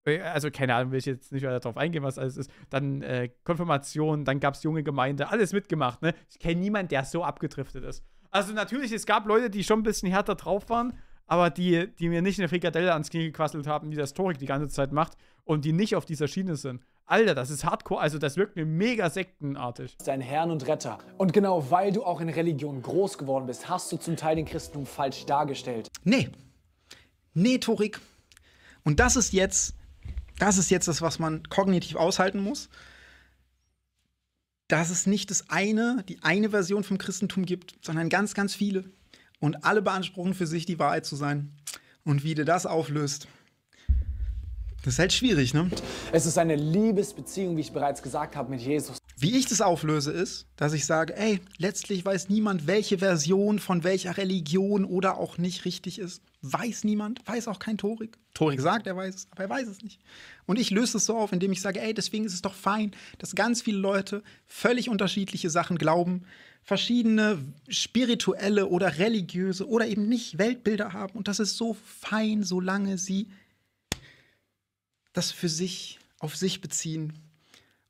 äh, also keine Ahnung, will ich jetzt nicht weiter darauf eingehen, was alles ist. Dann Konfirmation, dann gab es junge Gemeinde, alles mitgemacht, ne? Ich kenne niemanden, der so abgedriftet ist. Also natürlich, es gab Leute, die schon ein bisschen härter drauf waren, aber die, die mir nicht eine Frikadelle ans Knie gequasselt haben, wie das Torik die ganze Zeit macht und die nicht auf dieser Schiene sind. Alter, das ist hardcore, also das wirkt mir mega sektenartig. Dein Herrn und Retter. Und genau weil du auch in Religion groß geworden bist, hast du zum Teil den Christentum falsch dargestellt. Nee. Nee, Torik. Und das ist jetzt, das ist jetzt das, was man kognitiv aushalten muss dass es nicht das eine, die eine Version vom Christentum gibt, sondern ganz, ganz viele. Und alle beanspruchen für sich die Wahrheit zu sein. Und wie du das auflöst, das ist halt schwierig, ne? Es ist eine Liebesbeziehung, wie ich bereits gesagt habe, mit Jesus. Wie ich das auflöse, ist, dass ich sage, ey, letztlich weiß niemand, welche Version von welcher Religion oder auch nicht richtig ist. Weiß niemand, weiß auch kein Torik. Torik sagt, er weiß es, aber er weiß es nicht. Und ich löse es so auf, indem ich sage, ey, deswegen ist es doch fein, dass ganz viele Leute völlig unterschiedliche Sachen glauben, verschiedene spirituelle oder religiöse oder eben nicht Weltbilder haben. Und das ist so fein, solange sie das für sich, auf sich beziehen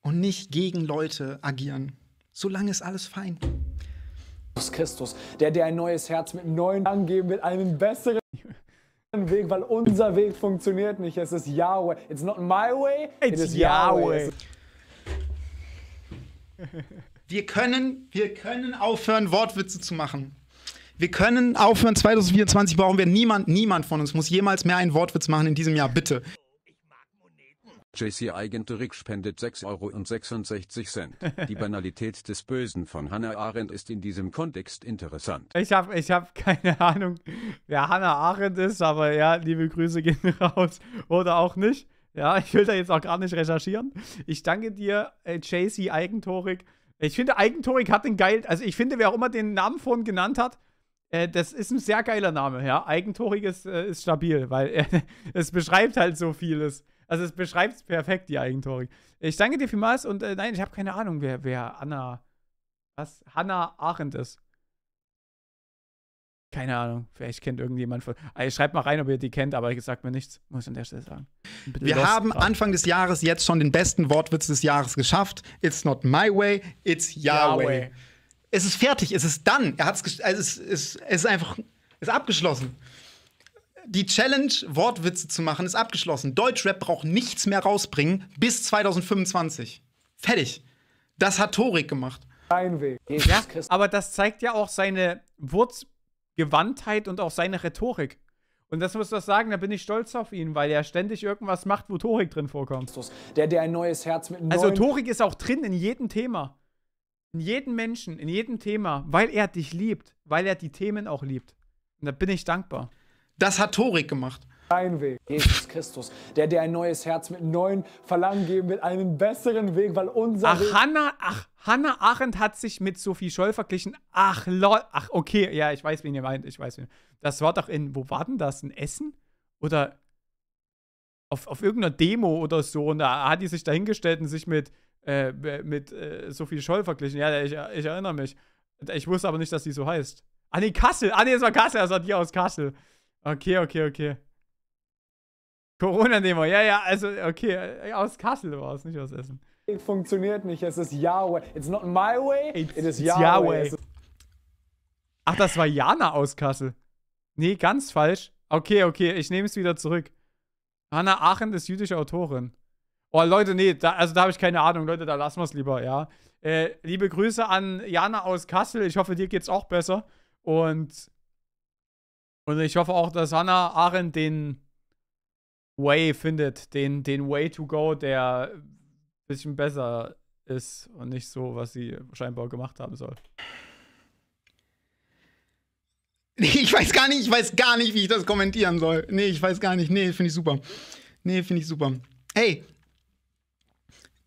und nicht gegen Leute agieren. Solange ist alles fein. Jesus Christus, der dir ein neues Herz mit einem neuen angeben mit einem besseren Weg, weil unser Weg funktioniert nicht. Es ist Yahweh. It's not my way, it's it is Yahweh. Yahweh. Wir können, wir können aufhören, Wortwitze zu machen. Wir können aufhören, 2024 brauchen wir niemand, niemand von uns muss jemals mehr einen Wortwitz machen in diesem Jahr, bitte. JC Eigenterick spendet 6,66 Euro. Die Banalität des Bösen von Hannah Arendt ist in diesem Kontext interessant. Ich habe ich hab keine Ahnung, wer Hannah Arendt ist, aber ja, liebe Grüße gehen raus. Oder auch nicht. Ja, ich will da jetzt auch gar nicht recherchieren. Ich danke dir, äh, JC Eigentorik. Ich finde, Eigentorik hat den geil, also ich finde, wer auch immer den Namen vorhin genannt hat, äh, das ist ein sehr geiler Name, ja. Eigentorik ist, äh, ist stabil, weil äh, es beschreibt halt so vieles. Also es beschreibt perfekt, die Eigentorik. Ich danke dir vielmals und äh, nein, ich habe keine Ahnung, wer, wer Anna, was, Hannah Arendt ist. Keine Ahnung, vielleicht kennt irgendjemand von. Also ah, schreibt mal rein, ob ihr die kennt, aber ihr sagt mir nichts, muss ich an der Stelle sagen. Wir haben dran. Anfang des Jahres jetzt schon den besten Wortwitz des Jahres geschafft. It's not my way, it's Yahweh. Yahweh. Es ist fertig, es ist dann. Er hat's es, es, es ist einfach, es ist abgeschlossen die Challenge, Wortwitze zu machen, ist abgeschlossen. Deutschrap braucht nichts mehr rausbringen bis 2025. Fertig. Das hat Torik gemacht. Kein Weg. Ja, aber das zeigt ja auch seine Wurzgewandtheit und auch seine Rhetorik. Und das muss ich sagen, da bin ich stolz auf ihn, weil er ständig irgendwas macht, wo Torik drin vorkommt. Der, der ein neues Herz mit Also Torik ist auch drin in jedem Thema. In jedem Menschen, in jedem Thema, weil er dich liebt, weil er die Themen auch liebt. Und da bin ich dankbar. Das hat Torik gemacht. Ein Weg, Jesus Christus, der dir ein neues Herz mit neuen Verlangen geben wird, einen besseren Weg, weil unser Ach, Weg Hannah, ach, Hannah Arendt hat sich mit Sophie Scholl verglichen. Ach, lol, ach, okay, ja, ich weiß, wen ihr meint, ich weiß, wen. Das war doch in, wo war denn das, in Essen? Oder auf, auf irgendeiner Demo oder so und da hat die sich dahingestellt und sich mit, äh, mit äh, Sophie Scholl verglichen. Ja, ich, ich erinnere mich. Ich wusste aber nicht, dass die so heißt. Ah, nee, Kassel. Ah, nee, es war Kassel, war die aus Kassel. Okay, okay, okay. Corona-Demo, ja, ja, also, okay, äh, aus Kassel war es, nicht aus Essen. Funktioniert nicht, es ist Yahweh. It's not my way, it's, it is Yahweh. Yahweh. Ach, das war Jana aus Kassel. Nee, ganz falsch. Okay, okay, ich nehme es wieder zurück. Hannah Aachen ist jüdische Autorin. Oh, Leute, nee, da, also da habe ich keine Ahnung. Leute, da lassen wir es lieber, ja. Äh, liebe Grüße an Jana aus Kassel. Ich hoffe, dir geht's auch besser. Und und ich hoffe auch, dass Hannah Arendt den Way findet, den, den Way to go, der ein bisschen besser ist und nicht so, was sie scheinbar gemacht haben soll. Ich weiß gar nicht, ich weiß gar nicht, wie ich das kommentieren soll. Nee, ich weiß gar nicht. Nee, finde ich super. Nee, finde ich super. Hey,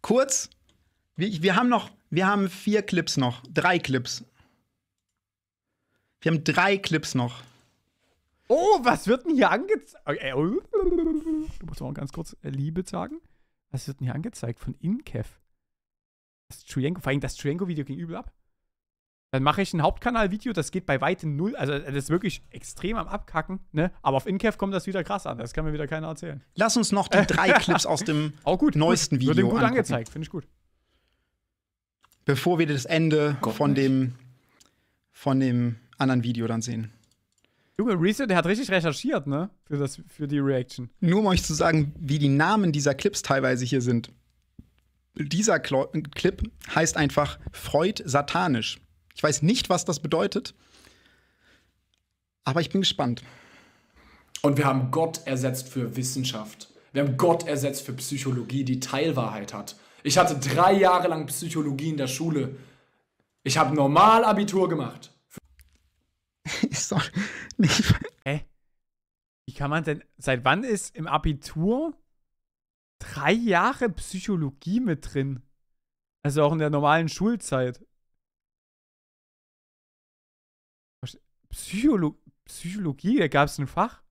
kurz, wir, wir haben noch, wir haben vier Clips noch, drei Clips. Wir haben drei Clips noch. Oh, was wird denn hier angezeigt? Du äh, äh, oh. musst mal ganz kurz äh, Liebe sagen. Was wird denn hier angezeigt von Inkev? Das Triangle, vor allem das Triangle-Video ging übel ab. Dann mache ich ein Hauptkanal-Video, das geht bei weitem null. Also, das ist wirklich extrem am Abkacken, ne? Aber auf Inkev kommt das wieder krass an. Das kann mir wieder keiner erzählen. Lass uns noch die drei Clips aus dem oh, gut, neuesten gut. Video. Wird gut angucken. angezeigt, finde ich gut. Bevor wir das Ende Gott von nicht. dem, von dem anderen Video dann sehen. Junge, Reese, der hat richtig recherchiert, ne? Für, das, für die Reaction. Nur um euch zu sagen, wie die Namen dieser Clips teilweise hier sind. Dieser Cl Clip heißt einfach Freud satanisch. Ich weiß nicht, was das bedeutet, aber ich bin gespannt. Und wir haben Gott ersetzt für Wissenschaft. Wir haben Gott ersetzt für Psychologie, die Teilwahrheit hat. Ich hatte drei Jahre lang Psychologie in der Schule. Ich habe Normalabitur gemacht. ist doch nicht. Hä? Wie kann man denn. Seit wann ist im Abitur drei Jahre Psychologie mit drin? Also auch in der normalen Schulzeit. Psycholo Psychologie, da gab es ein Fach?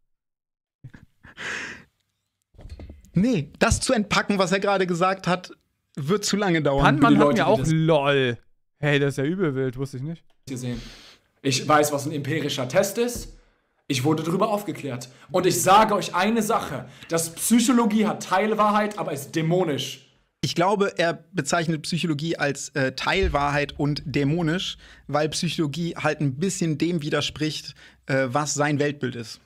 Nee, das zu entpacken, was er gerade gesagt hat, wird zu lange dauern. Kann man ja auch LOL. Hey, das ist ja übel wild, wusste ich nicht. Gesehen. Ich weiß, was ein empirischer Test ist. Ich wurde darüber aufgeklärt. Und ich sage euch eine Sache. Das Psychologie hat Teilwahrheit, aber ist dämonisch. Ich glaube, er bezeichnet Psychologie als äh, Teilwahrheit und dämonisch, weil Psychologie halt ein bisschen dem widerspricht, äh, was sein Weltbild ist.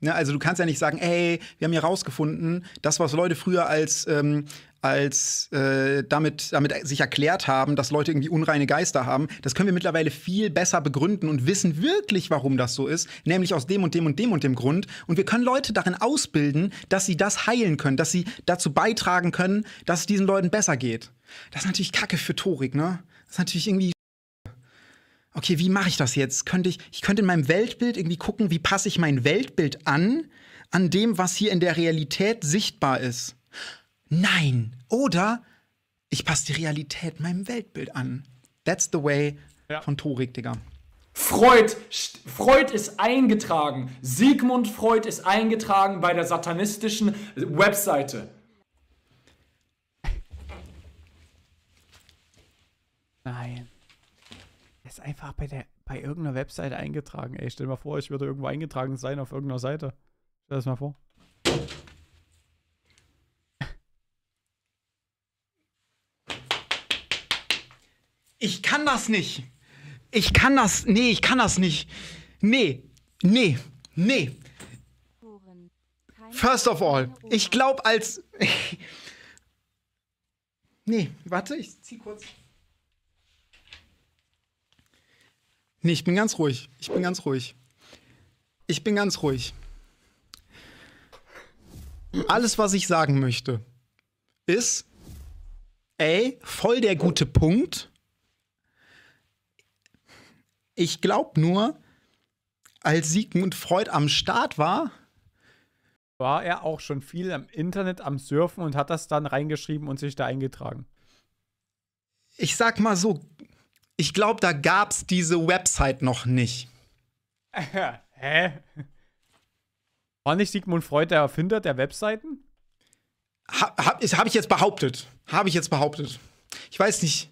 Ne? Also du kannst ja nicht sagen, ey, wir haben hier rausgefunden, das, was Leute früher als ähm, als äh, damit, damit sich erklärt haben, dass Leute irgendwie unreine Geister haben. Das können wir mittlerweile viel besser begründen und wissen wirklich, warum das so ist, nämlich aus dem und dem und dem und dem Grund. Und wir können Leute darin ausbilden, dass sie das heilen können, dass sie dazu beitragen können, dass es diesen Leuten besser geht. Das ist natürlich Kacke für Torik, ne? Das ist natürlich irgendwie okay, wie mache ich das jetzt? Könnte ich, ich könnte in meinem Weltbild irgendwie gucken, wie passe ich mein Weltbild an, an dem, was hier in der Realität sichtbar ist nein. Oder ich passe die Realität meinem Weltbild an. That's the way ja. von Torik, Digga. Freud, Freud ist eingetragen. Sigmund Freud ist eingetragen bei der satanistischen Webseite. Nein. Er ist einfach bei, der, bei irgendeiner Webseite eingetragen. Ey, stell dir mal vor, ich würde irgendwo eingetragen sein auf irgendeiner Seite. Stell dir das mal vor. ich kann das nicht. Ich kann das, nee, ich kann das nicht. Nee, nee, nee. First of all, ich glaube als... nee, warte, ich zieh kurz. Nee, ich bin ganz ruhig. Ich bin ganz ruhig. Ich bin ganz ruhig. Alles, was ich sagen möchte, ist, ey, voll der gute Punkt. Ich glaube nur, als Sigmund Freud am Start war, war er auch schon viel im Internet am Surfen und hat das dann reingeschrieben und sich da eingetragen. Ich sag mal so, ich glaube, da gab's diese Website noch nicht. Hä? War nicht Sigmund Freud der Erfinder der Webseiten? Habe hab ich jetzt behauptet. Habe ich jetzt behauptet. Ich weiß nicht,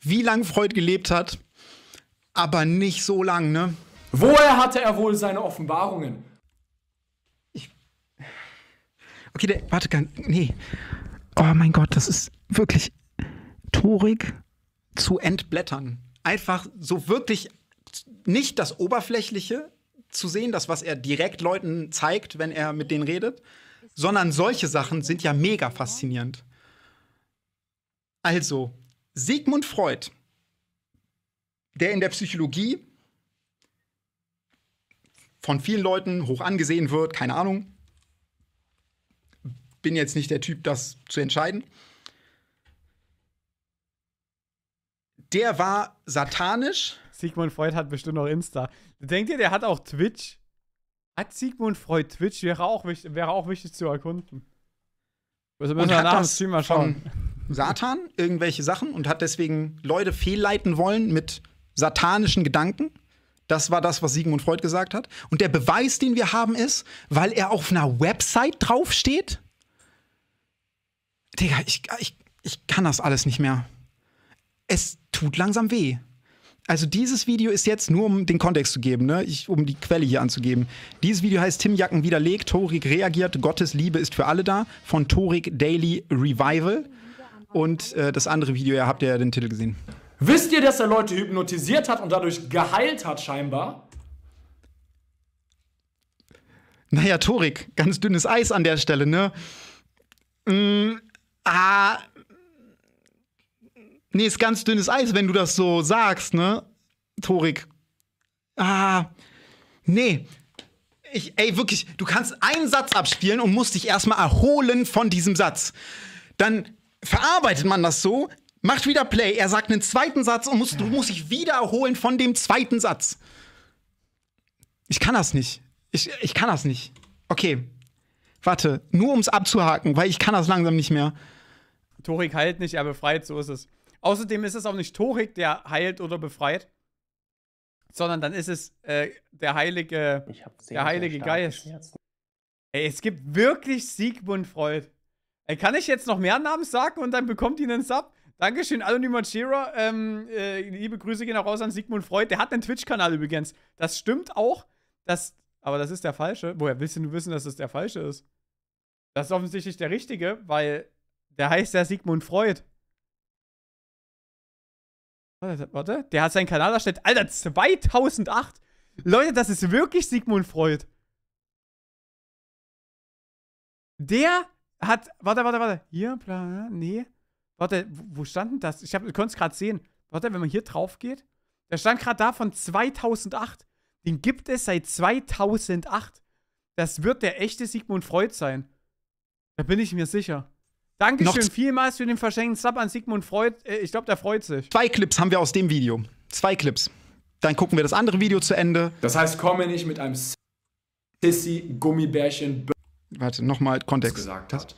wie lange Freud gelebt hat. Aber nicht so lang, ne? Woher hatte er wohl seine Offenbarungen? Ich. Okay, der, warte, ganz. Nee. Oh mein Gott, das ist wirklich torig zu entblättern. Einfach so wirklich nicht das Oberflächliche zu sehen, das, was er direkt Leuten zeigt, wenn er mit denen redet, sondern solche Sachen sind ja mega faszinierend. Also, Sigmund Freud der in der Psychologie von vielen Leuten hoch angesehen wird, keine Ahnung. Bin jetzt nicht der Typ, das zu entscheiden. Der war satanisch. Sigmund Freud hat bestimmt noch Insta. Denkt ihr, der hat auch Twitch? Hat Sigmund Freud Twitch? Wäre auch, wichtig, wäre auch wichtig zu erkunden. Also müssen wir nach dem Stream mal schauen. Satan irgendwelche Sachen und hat deswegen Leute fehlleiten wollen mit satanischen Gedanken. Das war das, was Sigmund Freud gesagt hat. Und der Beweis, den wir haben, ist, weil er auf einer Website draufsteht. Digga, ich, ich, ich kann das alles nicht mehr. Es tut langsam weh. Also dieses Video ist jetzt, nur um den Kontext zu geben, ne? ich, um die Quelle hier anzugeben. Dieses Video heißt Tim Jacken widerlegt, Torik reagiert, Gottes Liebe ist für alle da von Torik Daily Revival. Und äh, das andere Video, ja, habt ihr ja den Titel gesehen. Wisst ihr, dass er Leute hypnotisiert hat und dadurch geheilt hat, scheinbar? Naja, Torik, ganz dünnes Eis an der Stelle, ne? Mm, ah. Nee, ist ganz dünnes Eis, wenn du das so sagst, ne? Torik. Ah. Nee. Ich, ey, wirklich, du kannst einen Satz abspielen und musst dich erstmal erholen von diesem Satz. Dann verarbeitet man das so, macht wieder Play, er sagt einen zweiten Satz und muss, du musst dich wiederholen von dem zweiten Satz. Ich kann das nicht. Ich, ich kann das nicht. Okay. Warte, nur um es abzuhaken, weil ich kann das langsam nicht mehr. Torik heilt nicht, er befreit, so ist es. Außerdem ist es auch nicht Torik, der heilt oder befreit, sondern dann ist es äh, der heilige, sehr, der heilige Geist. Ey, es gibt wirklich Sigmund Freud. Ey, kann ich jetzt noch mehr Namen sagen und dann bekommt ihn einen Sub? Dankeschön, Anonymer Cheerer. Ähm, äh, liebe Grüße gehen auch raus an Sigmund Freud. Der hat einen Twitch-Kanal übrigens. Das stimmt auch. Das, aber das ist der falsche. Woher willst du wissen, dass das der falsche ist? Das ist offensichtlich der richtige, weil der heißt ja Sigmund Freud. Warte, warte. Der hat seinen Kanal erstellt. Alter, 2008. Leute, das ist wirklich Sigmund Freud. Der hat. Warte, warte, warte. Hier, bla, Nee. Warte, wo stand denn das? Ich, hab, ich konnte es gerade sehen. Warte, wenn man hier drauf geht. Der stand gerade da von 2008. Den gibt es seit 2008. Das wird der echte Sigmund Freud sein. Da bin ich mir sicher. Dankeschön Noch vielmals für den verschenkten Sub an Sigmund Freud. Äh, ich glaube, der freut sich. Zwei Clips haben wir aus dem Video. Zwei Clips. Dann gucken wir das andere Video zu Ende. Das heißt, komme nicht mit einem Sissy Gummibärchen. Warte, nochmal Kontext. Gesagt hat.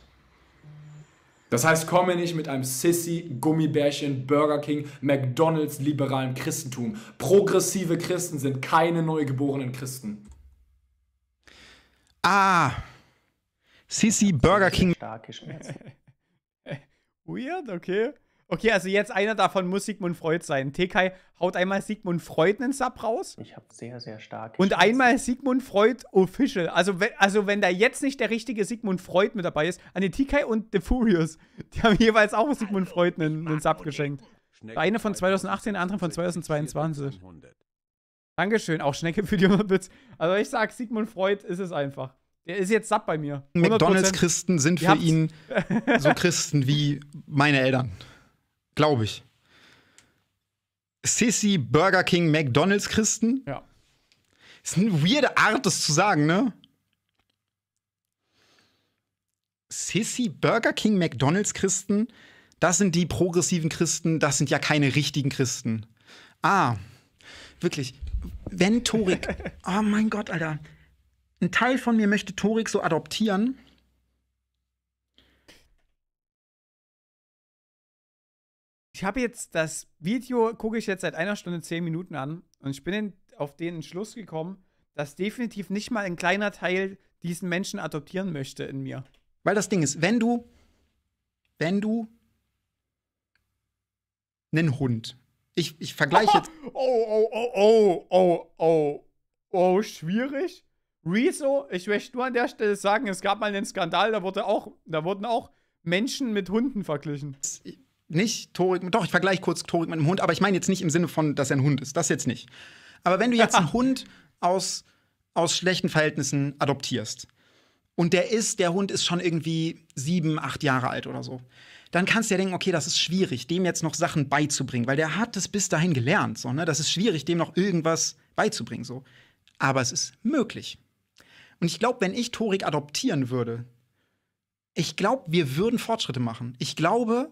Das heißt, komme nicht mit einem Sissy, Gummibärchen, Burger King, McDonalds liberalen Christentum. Progressive Christen sind keine neugeborenen Christen. Ah. Sissy, Burger King. Starke Schmerzen. Weird, okay. Okay, also jetzt einer davon muss Sigmund Freud sein. TK haut einmal Sigmund Freud einen Sub raus. Ich habe sehr, sehr stark. Und Schmerz. einmal Sigmund Freud Official. Also wenn, also wenn da jetzt nicht der richtige Sigmund Freud mit dabei ist, an ah, den TK und The Furious, die haben jeweils auch Sigmund Freud einen, einen Sub geschenkt. Der eine von 2018, der andere von 2022. Dankeschön, auch Schnecke für die 100 Bits. Also ich sag, Sigmund Freud ist es einfach. Der ist jetzt satt bei mir. McDonalds-Christen sind für ihn so Christen wie meine Eltern. Glaube ich. Sissy Burger King McDonalds Christen? Ja. Ist eine weirde Art, das zu sagen, ne? Sissy Burger King McDonalds Christen? Das sind die progressiven Christen, das sind ja keine richtigen Christen. Ah, wirklich. Wenn Torik. oh mein Gott, Alter. Ein Teil von mir möchte Torik so adoptieren. ich habe jetzt das Video, gucke ich jetzt seit einer Stunde zehn Minuten an und ich bin in, auf den Schluss gekommen, dass definitiv nicht mal ein kleiner Teil diesen Menschen adoptieren möchte in mir. Weil das Ding ist, wenn du, wenn du einen Hund, ich, ich vergleiche jetzt. Oh, oh, oh, oh, oh, oh, oh, schwierig. Rezo, ich möchte nur an der Stelle sagen, es gab mal einen Skandal, da, wurde auch, da wurden auch Menschen mit Hunden verglichen. Ich nicht Torik, doch, ich vergleiche kurz Torik mit einem Hund, aber ich meine jetzt nicht im Sinne von, dass er ein Hund ist, das jetzt nicht. Aber wenn du jetzt einen Hund aus, aus schlechten Verhältnissen adoptierst und der ist, der Hund ist schon irgendwie sieben, acht Jahre alt oder so, dann kannst du ja denken, okay, das ist schwierig, dem jetzt noch Sachen beizubringen, weil der hat es bis dahin gelernt, so, ne? Das ist schwierig, dem noch irgendwas beizubringen, so. Aber es ist möglich. Und ich glaube, wenn ich Torik adoptieren würde, ich glaube, wir würden Fortschritte machen. Ich glaube,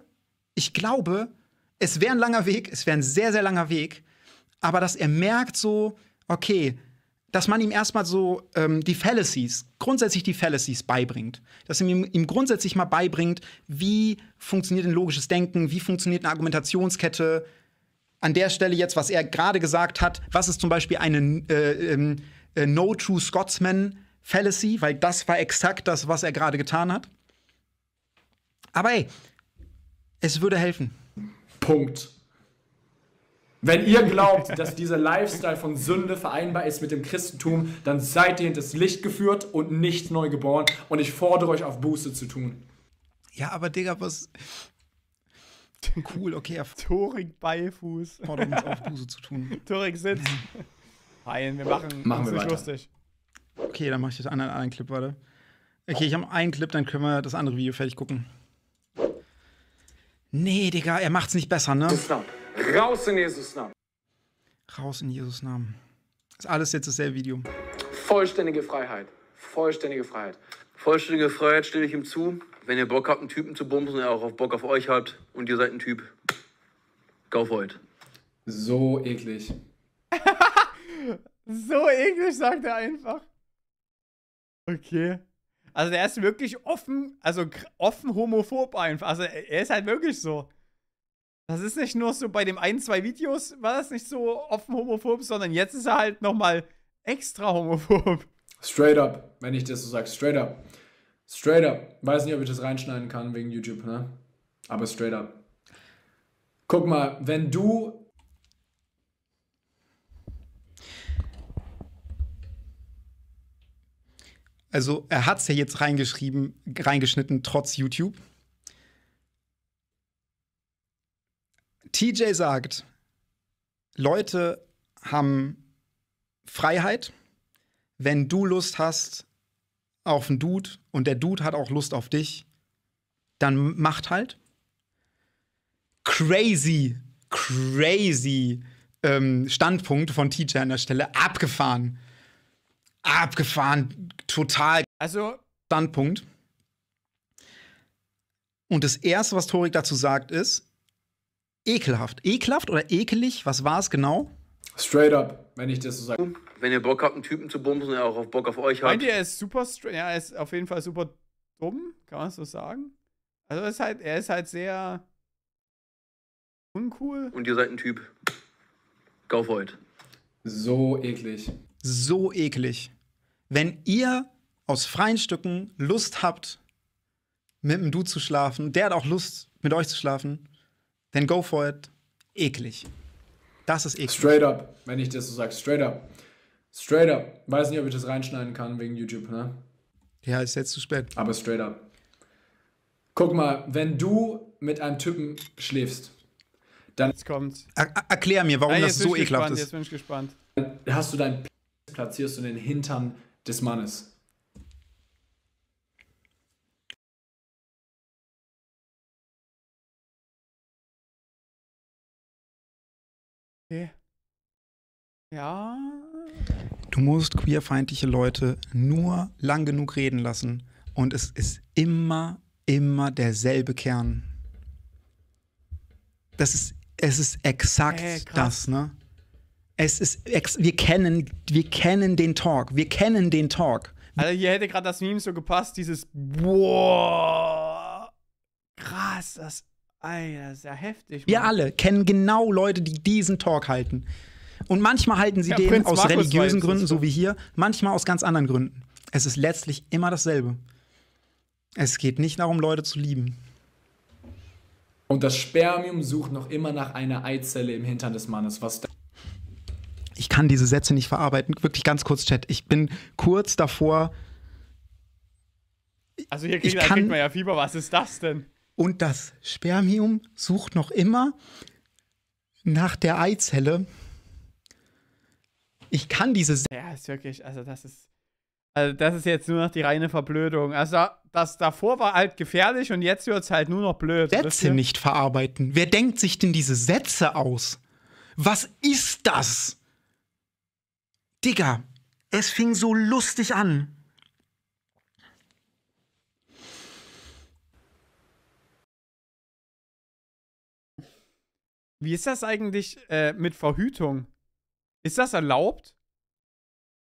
ich glaube, es wäre ein langer Weg, es wäre ein sehr, sehr langer Weg, aber dass er merkt so, okay, dass man ihm erstmal so ähm, die Fallacies, grundsätzlich die Fallacies beibringt. Dass man ihm, ihm grundsätzlich mal beibringt, wie funktioniert ein logisches Denken, wie funktioniert eine Argumentationskette. An der Stelle jetzt, was er gerade gesagt hat, was ist zum Beispiel eine äh, ähm, äh, No True Scotsman Fallacy, weil das war exakt das, was er gerade getan hat. Aber ey, es würde helfen. Punkt. Wenn ihr glaubt, dass dieser Lifestyle von Sünde vereinbar ist mit dem Christentum, dann seid ihr hinters Licht geführt und nicht neu geboren. Und ich fordere euch auf, Buße zu tun. Ja, aber Digga, was. Cool, okay. Auf Torik Beifuß. Fordere Forderung auf Buße zu tun. Torik sitzt. Nein, wir machen, machen wir weiter. lustig. Okay, dann mache ich das anderen, anderen Clip, warte. Okay, ich habe einen Clip, dann können wir das andere Video fertig gucken. Nee, Digga, er macht's nicht besser, ne? Raus in Jesus Namen. Raus in Jesus Namen. ist alles jetzt dasselbe Video. Vollständige Freiheit. Vollständige Freiheit. Vollständige Freiheit stelle ich ihm zu. Wenn ihr Bock habt, einen Typen zu bumsen und er auch Bock auf euch habt und ihr seid ein Typ, go for it. So eklig. so eklig, sagt er einfach. Okay. Also der ist wirklich offen, also offen homophob einfach. Also er ist halt wirklich so. Das ist nicht nur so bei dem ein, zwei Videos war das nicht so offen homophob, sondern jetzt ist er halt nochmal extra homophob. Straight up, wenn ich das so sage. Straight up. Straight up. Weiß nicht, ob ich das reinschneiden kann wegen YouTube, ne? Aber straight up. Guck mal, wenn du also er hat es ja jetzt reingeschrieben, reingeschnitten, trotz YouTube. TJ sagt, Leute haben Freiheit, wenn du Lust hast auf einen Dude und der Dude hat auch Lust auf dich, dann macht halt. Crazy, crazy ähm, Standpunkt von TJ an der Stelle, abgefahren abgefahren, total. Also. Standpunkt. Und das Erste, was Torik dazu sagt, ist ekelhaft. Ekelhaft oder ekelig? Was war es genau? Straight up, wenn ich das so sage. Wenn ihr Bock habt, einen Typen zu bumsen, der auch Bock auf euch hat. Meint ihr, er ist super straight? Ja, er ist auf jeden Fall super dumm, kann man so sagen. Also ist halt, er ist halt sehr uncool. Und ihr seid ein Typ. Go for it. So eklig so eklig. Wenn ihr aus freien Stücken Lust habt, mit einem Du zu schlafen, der hat auch Lust, mit euch zu schlafen, dann go for it. Eklig. Das ist eklig. Straight up, wenn ich das so sage. Straight up. Straight up. Weiß nicht, ob ich das reinschneiden kann wegen YouTube, ne? Ja, ist jetzt zu spät. Aber straight up. Guck mal, wenn du mit einem Typen schläfst, dann. Jetzt kommt's. Er erklär mir, warum ah, das so ekelhaft ist. Jetzt bin ich gespannt. Hast du deinen P platzierst du in den Hintern des Mannes. Okay. Ja. Du musst queerfeindliche Leute nur lang genug reden lassen und es ist immer, immer derselbe Kern. Das ist, es ist exakt hey, das, ne? Es ist, wir kennen, wir kennen den Talk, wir kennen den Talk. Also hier hätte gerade das Meme so gepasst, dieses Boah, krass, das, Alter, das ist ja heftig. Mann. Wir alle kennen genau Leute, die diesen Talk halten. Und manchmal halten sie ja, den Prinz aus Markus religiösen Gründen, so wie hier, manchmal aus ganz anderen Gründen. Es ist letztlich immer dasselbe. Es geht nicht darum, Leute zu lieben. Und das Spermium sucht noch immer nach einer Eizelle im Hintern des Mannes, was da ich kann diese Sätze nicht verarbeiten. Wirklich ganz kurz, Chat. Ich bin kurz davor. Also hier kriegt, kann, kriegt man ja Fieber. Was ist das denn? Und das Spermium sucht noch immer nach der Eizelle. Ich kann diese. ja, ist wirklich. Also das ist. Also das ist jetzt nur noch die reine Verblödung. Also das davor war halt gefährlich und jetzt wird es halt nur noch blöd. Sätze nicht verarbeiten. Wer denkt sich denn diese Sätze aus? Was ist das? Digga, es fing so lustig an. Wie ist das eigentlich äh, mit Verhütung? Ist das erlaubt?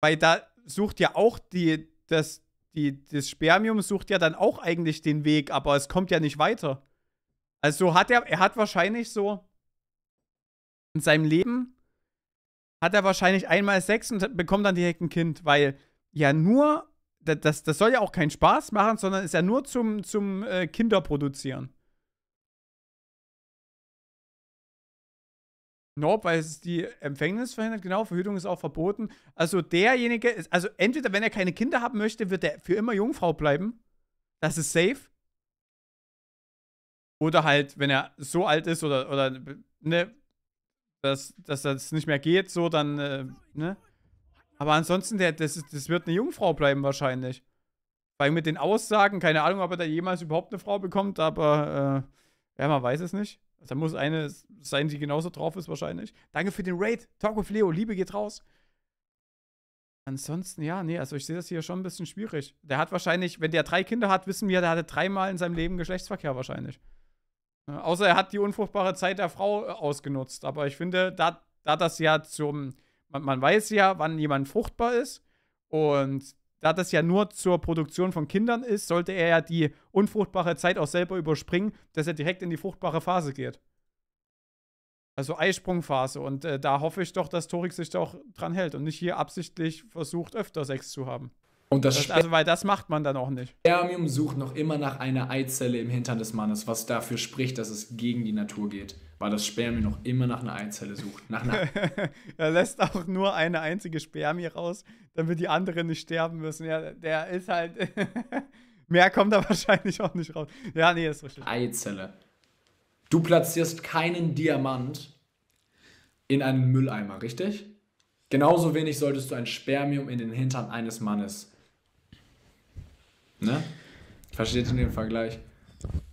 Weil da sucht ja auch die, das, die, das Spermium sucht ja dann auch eigentlich den Weg, aber es kommt ja nicht weiter. Also hat er, er hat wahrscheinlich so in seinem Leben hat er wahrscheinlich einmal Sex und bekommt dann direkt ein Kind, weil ja nur, das, das soll ja auch keinen Spaß machen, sondern ist ja nur zum, zum äh, Kinderproduzieren. Nope, weil es die Empfängnis verhindert, genau, Verhütung ist auch verboten. Also derjenige ist, also entweder wenn er keine Kinder haben möchte, wird er für immer Jungfrau bleiben. Das ist safe. Oder halt, wenn er so alt ist oder, oder ne, dass, dass das nicht mehr geht, so dann, äh, ne? Aber ansonsten, der, das, das wird eine Jungfrau bleiben wahrscheinlich. Weil mit den Aussagen, keine Ahnung, ob er da jemals überhaupt eine Frau bekommt, aber äh, ja, man weiß es nicht. Also da muss eine sein, die genauso drauf ist wahrscheinlich. Danke für den Raid. Talk with Leo. Liebe geht raus. Ansonsten, ja, nee, also ich sehe das hier schon ein bisschen schwierig. Der hat wahrscheinlich, wenn der drei Kinder hat, wissen wir, der hatte dreimal in seinem Leben Geschlechtsverkehr wahrscheinlich. Ne? Außer er hat die unfruchtbare Zeit der Frau äh, ausgenutzt. Aber ich finde, da, da das ja zum. Man, man weiß ja, wann jemand fruchtbar ist. Und da das ja nur zur Produktion von Kindern ist, sollte er ja die unfruchtbare Zeit auch selber überspringen, dass er direkt in die fruchtbare Phase geht. Also Eisprungphase. Und äh, da hoffe ich doch, dass Torik sich doch dran hält und nicht hier absichtlich versucht, öfter Sex zu haben. Und das, das also, weil das macht man dann auch nicht. Spermium sucht noch immer nach einer Eizelle im Hintern des Mannes, was dafür spricht, dass es gegen die Natur geht, weil das Spermium noch immer nach einer Eizelle sucht. Nach einer er lässt auch nur eine einzige Spermie raus, damit die anderen nicht sterben müssen. Ja, der ist halt. Mehr kommt da wahrscheinlich auch nicht raus. Ja, nee, ist richtig. Eizelle. Du platzierst keinen Diamant in einen Mülleimer, richtig? Genauso wenig solltest du ein Spermium in den Hintern eines Mannes Ne? Versteht ihr den Vergleich?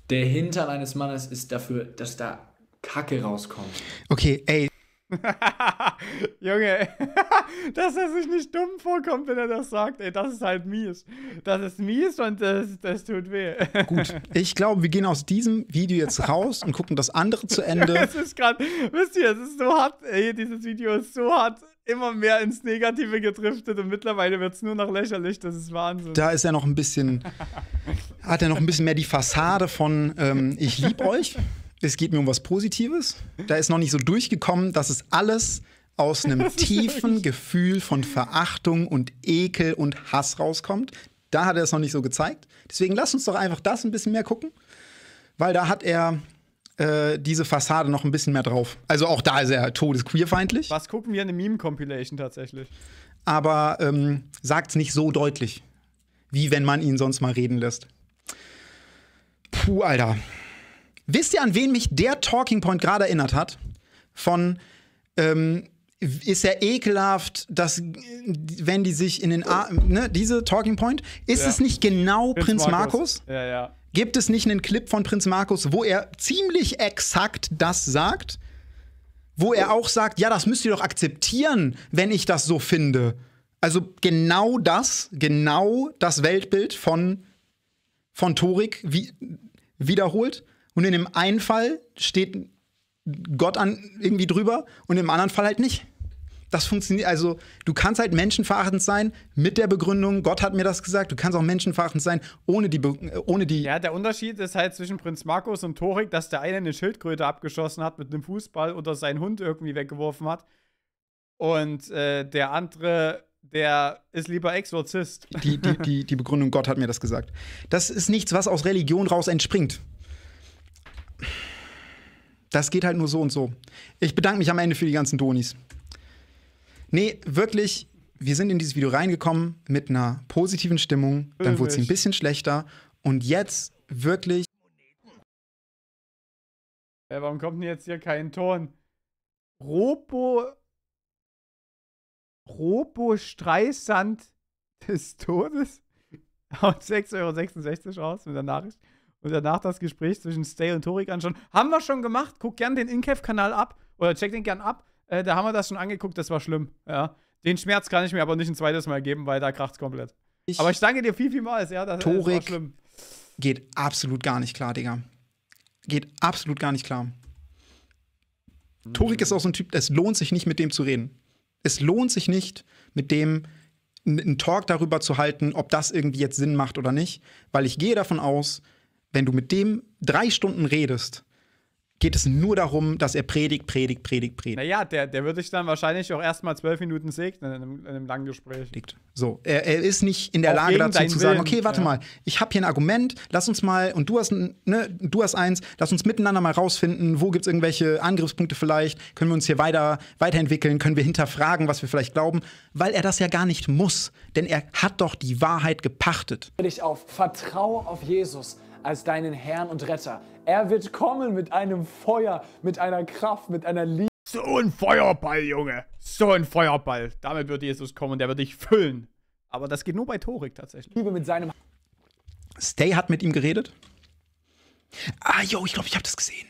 Der Hintern eines Mannes ist dafür, dass da Kacke rauskommt. Okay, ey. Junge, dass er sich nicht dumm vorkommt, wenn er das sagt, ey, das ist halt mies. Das ist mies und das, das tut weh. Gut, ich glaube, wir gehen aus diesem Video jetzt raus und gucken das andere zu Ende. es ist gerade, wisst ihr, es ist so hart, ey, dieses Video ist so hart immer mehr ins Negative gedriftet und mittlerweile wird es nur noch lächerlich. Das ist Wahnsinn. Da ist er noch ein bisschen, hat er noch ein bisschen mehr die Fassade von ähm, ich liebe euch. Es geht mir um was Positives. Da ist noch nicht so durchgekommen, dass es alles aus einem tiefen Gefühl von Verachtung und Ekel und Hass rauskommt. Da hat er es noch nicht so gezeigt. Deswegen lass uns doch einfach das ein bisschen mehr gucken, weil da hat er äh, diese Fassade noch ein bisschen mehr drauf. Also auch da ist er todesqueerfeindlich. Was gucken wir? in Eine Meme-Compilation tatsächlich. Aber ähm, es nicht so deutlich, wie wenn man ihn sonst mal reden lässt. Puh, Alter. Wisst ihr, an wen mich der Talking Point gerade erinnert hat? Von ähm, ist er ekelhaft, dass wenn die sich in den Ar ne, diese Talking Point, ist ja. es nicht genau Prinz, Prinz Markus? Markus? Ja, ja. Gibt es nicht einen Clip von Prinz Markus, wo er ziemlich exakt das sagt? Wo er auch sagt, ja, das müsst ihr doch akzeptieren, wenn ich das so finde. Also genau das, genau das Weltbild von, von Torik wie, wiederholt. Und in dem einen Fall steht Gott an, irgendwie drüber und im anderen Fall halt nicht das funktioniert, also du kannst halt menschenverachtend sein mit der Begründung, Gott hat mir das gesagt, du kannst auch menschenverachtend sein ohne die, äh, ohne die. Ja, der Unterschied ist halt zwischen Prinz Markus und Torik, dass der eine eine Schildkröte abgeschossen hat mit einem Fußball oder seinen Hund irgendwie weggeworfen hat und äh, der andere der ist lieber Exorzist. Die, die, die, die Begründung, Gott hat mir das gesagt. Das ist nichts, was aus Religion raus entspringt. Das geht halt nur so und so. Ich bedanke mich am Ende für die ganzen Donis. Nee, wirklich, wir sind in dieses Video reingekommen mit einer positiven Stimmung, dann wurde es ein bisschen schlechter und jetzt wirklich. Ja, äh, warum kommt denn jetzt hier kein Ton? Robo. Robo Streisand des Todes haut 6,66 Euro raus mit der Nachricht. Und danach das Gespräch zwischen Stay und Torik anschauen. Haben wir schon gemacht. Guck gern den Inkev-Kanal ab oder check den gern ab. Äh, da haben wir das schon angeguckt, das war schlimm. Ja. Den Schmerz kann ich mir aber nicht ein zweites Mal geben, weil da kracht es komplett. Ich aber ich danke dir viel, vielmals. Ja, das, Torik äh, das war schlimm. Geht absolut gar nicht klar, Digga. Geht absolut gar nicht klar. Mhm. Torik ist auch so ein Typ, es lohnt sich nicht, mit dem zu reden. Es lohnt sich nicht, mit dem einen Talk darüber zu halten, ob das irgendwie jetzt Sinn macht oder nicht, weil ich gehe davon aus, wenn du mit dem drei Stunden redest, geht es nur darum, dass er predigt, predigt, predigt, predigt. Naja, der, der würde ich dann wahrscheinlich auch erstmal zwölf Minuten segnen in einem, in einem langen Gespräch. So, er, er, ist nicht in der auch Lage dazu zu sagen, Willen. okay, warte ja. mal, ich habe hier ein Argument, lass uns mal, und du hast, ne, du hast eins, lass uns miteinander mal rausfinden, wo gibt es irgendwelche Angriffspunkte vielleicht, können wir uns hier weiter, weiterentwickeln, können wir hinterfragen, was wir vielleicht glauben, weil er das ja gar nicht muss, denn er hat doch die Wahrheit gepachtet. Ich auf Vertrau auf Jesus als deinen Herrn und Retter. Er wird kommen mit einem Feuer, mit einer Kraft, mit einer Liebe. So ein Feuerball, Junge. So ein Feuerball. Damit wird Jesus kommen, der wird dich füllen. Aber das geht nur bei Torik tatsächlich. Liebe mit seinem. Stay hat mit ihm geredet. Ah, yo, ich glaube, ich habe das gesehen.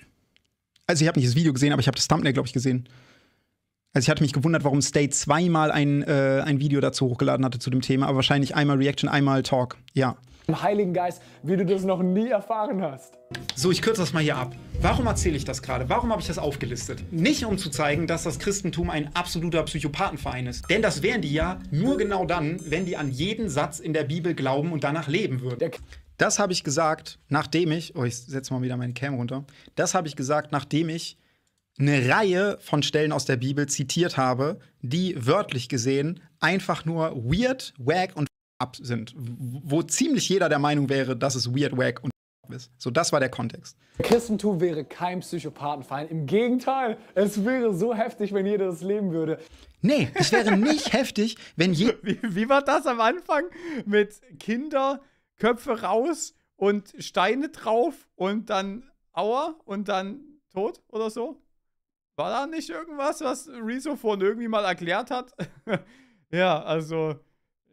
Also, ich habe nicht das Video gesehen, aber ich habe das Thumbnail, glaube ich, gesehen. Also ich hatte mich gewundert, warum Stay zweimal ein, äh, ein Video dazu hochgeladen hatte zu dem Thema, aber wahrscheinlich einmal Reaction, einmal Talk. Ja im Heiligen Geist, wie du das noch nie erfahren hast. So, ich kürze das mal hier ab. Warum erzähle ich das gerade? Warum habe ich das aufgelistet? Nicht um zu zeigen, dass das Christentum ein absoluter Psychopathenverein ist. Denn das wären die ja nur genau dann, wenn die an jeden Satz in der Bibel glauben und danach leben würden. Das habe ich gesagt, nachdem ich, oh, ich setze mal wieder meine Cam runter. Das habe ich gesagt, nachdem ich eine Reihe von Stellen aus der Bibel zitiert habe, die wörtlich gesehen einfach nur weird, wack und ab sind, wo ziemlich jeder der Meinung wäre, dass es weird, wack und ist. So, das war der Kontext. Christentum wäre kein Psychopathenverein. Im Gegenteil, es wäre so heftig, wenn jeder das leben würde. Nee, es wäre nicht heftig, wenn je. Wie, wie, war das am Anfang mit Kinder, Köpfe raus und Steine drauf und dann Aua und dann tot oder so? War da nicht irgendwas, was Rezo vorhin irgendwie mal erklärt hat? ja, also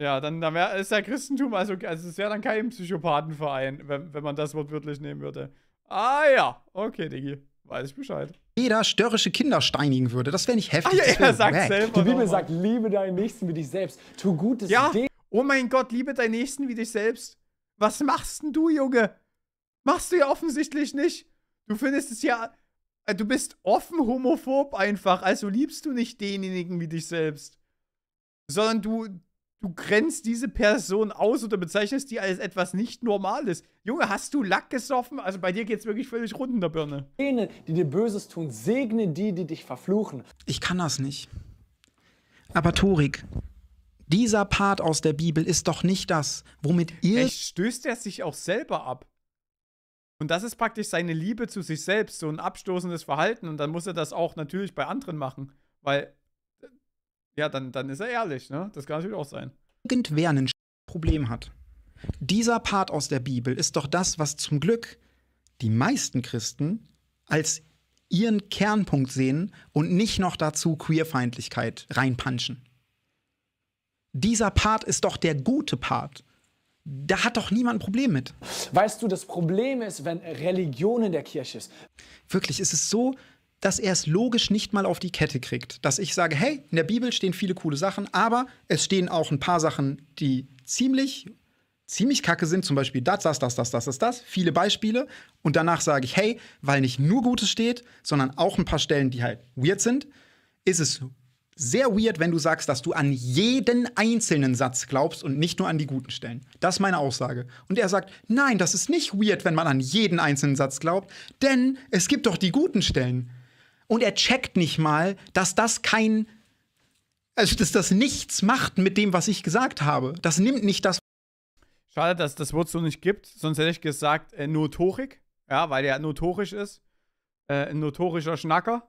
ja, dann, dann wär, ist ja Christentum, also, also es wäre dann kein Psychopathenverein, wenn, wenn man das wortwörtlich nehmen würde. Ah ja, okay, Diggi. Weiß ich Bescheid. Jeder störrische Kinder steinigen würde. Das wäre nicht ah, heftig. Ach, ja, er sagt selber. Die Bibel sagt, liebe deinen Nächsten wie dich selbst. Tu Gutes ja. Oh mein Gott, liebe deinen Nächsten wie dich selbst. Was machst denn du, Junge? Machst du ja offensichtlich nicht. Du findest es ja. Äh, du bist offen homophob einfach, also liebst du nicht denjenigen wie dich selbst. Sondern du, Du grenzt diese Person aus oder bezeichnest die als etwas nicht Normales. Junge, hast du Lack gesoffen? Also bei dir geht's wirklich völlig rund in der Birne. Jene, die dir Böses tun, segne die, die dich verfluchen. Ich kann das nicht. Aber Torik, dieser Part aus der Bibel ist doch nicht das, womit ihr. Echt, stößt er sich auch selber ab. Und das ist praktisch seine Liebe zu sich selbst, so ein abstoßendes Verhalten. Und dann muss er das auch natürlich bei anderen machen. Weil ja, dann, dann ist er ehrlich, ne? Das kann natürlich auch sein. Irgendwer ein Problem hat. Dieser Part aus der Bibel ist doch das, was zum Glück die meisten Christen als ihren Kernpunkt sehen und nicht noch dazu Queerfeindlichkeit reinpanschen. Dieser Part ist doch der gute Part. Da hat doch niemand ein Problem mit. Weißt du, das Problem ist, wenn Religion in der Kirche ist. Wirklich, es ist so dass er es logisch nicht mal auf die Kette kriegt. Dass ich sage, hey, in der Bibel stehen viele coole Sachen, aber es stehen auch ein paar Sachen, die ziemlich, ziemlich kacke sind. Zum Beispiel das, das, das, das, das, das, das. Viele Beispiele. Und danach sage ich, hey, weil nicht nur Gutes steht, sondern auch ein paar Stellen, die halt weird sind, ist es sehr weird, wenn du sagst, dass du an jeden einzelnen Satz glaubst und nicht nur an die guten Stellen. Das ist meine Aussage. Und er sagt, nein, das ist nicht weird, wenn man an jeden einzelnen Satz glaubt, denn es gibt doch die guten Stellen und er checkt nicht mal, dass das kein, also dass das nichts macht mit dem, was ich gesagt habe. Das nimmt nicht das. Schade, dass das Wort so nicht gibt, sonst hätte ich gesagt, äh, notorik, ja, weil der notorisch ist. Äh, ein notorischer Schnacker.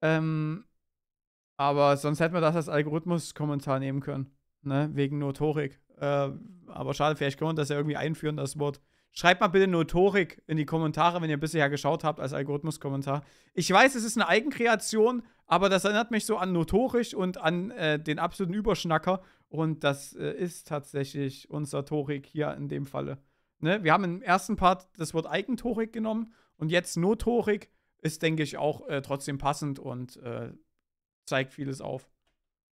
Ähm, aber sonst hätten wir das als Algorithmus-Kommentar nehmen können. Ne? Wegen Notorik. Äh, aber schade, vielleicht können wir das ja irgendwie einführen, das Wort. Schreibt mal bitte Notorik in die Kommentare, wenn ihr bisher geschaut habt als Algorithmus-Kommentar. Ich weiß, es ist eine Eigenkreation, aber das erinnert mich so an Notorisch und an äh, den absoluten Überschnacker. Und das äh, ist tatsächlich unser Torik hier in dem Falle. Ne? Wir haben im ersten Part das Wort Eigentorik genommen und jetzt Notorik ist, denke ich, auch äh, trotzdem passend und äh, zeigt vieles auf.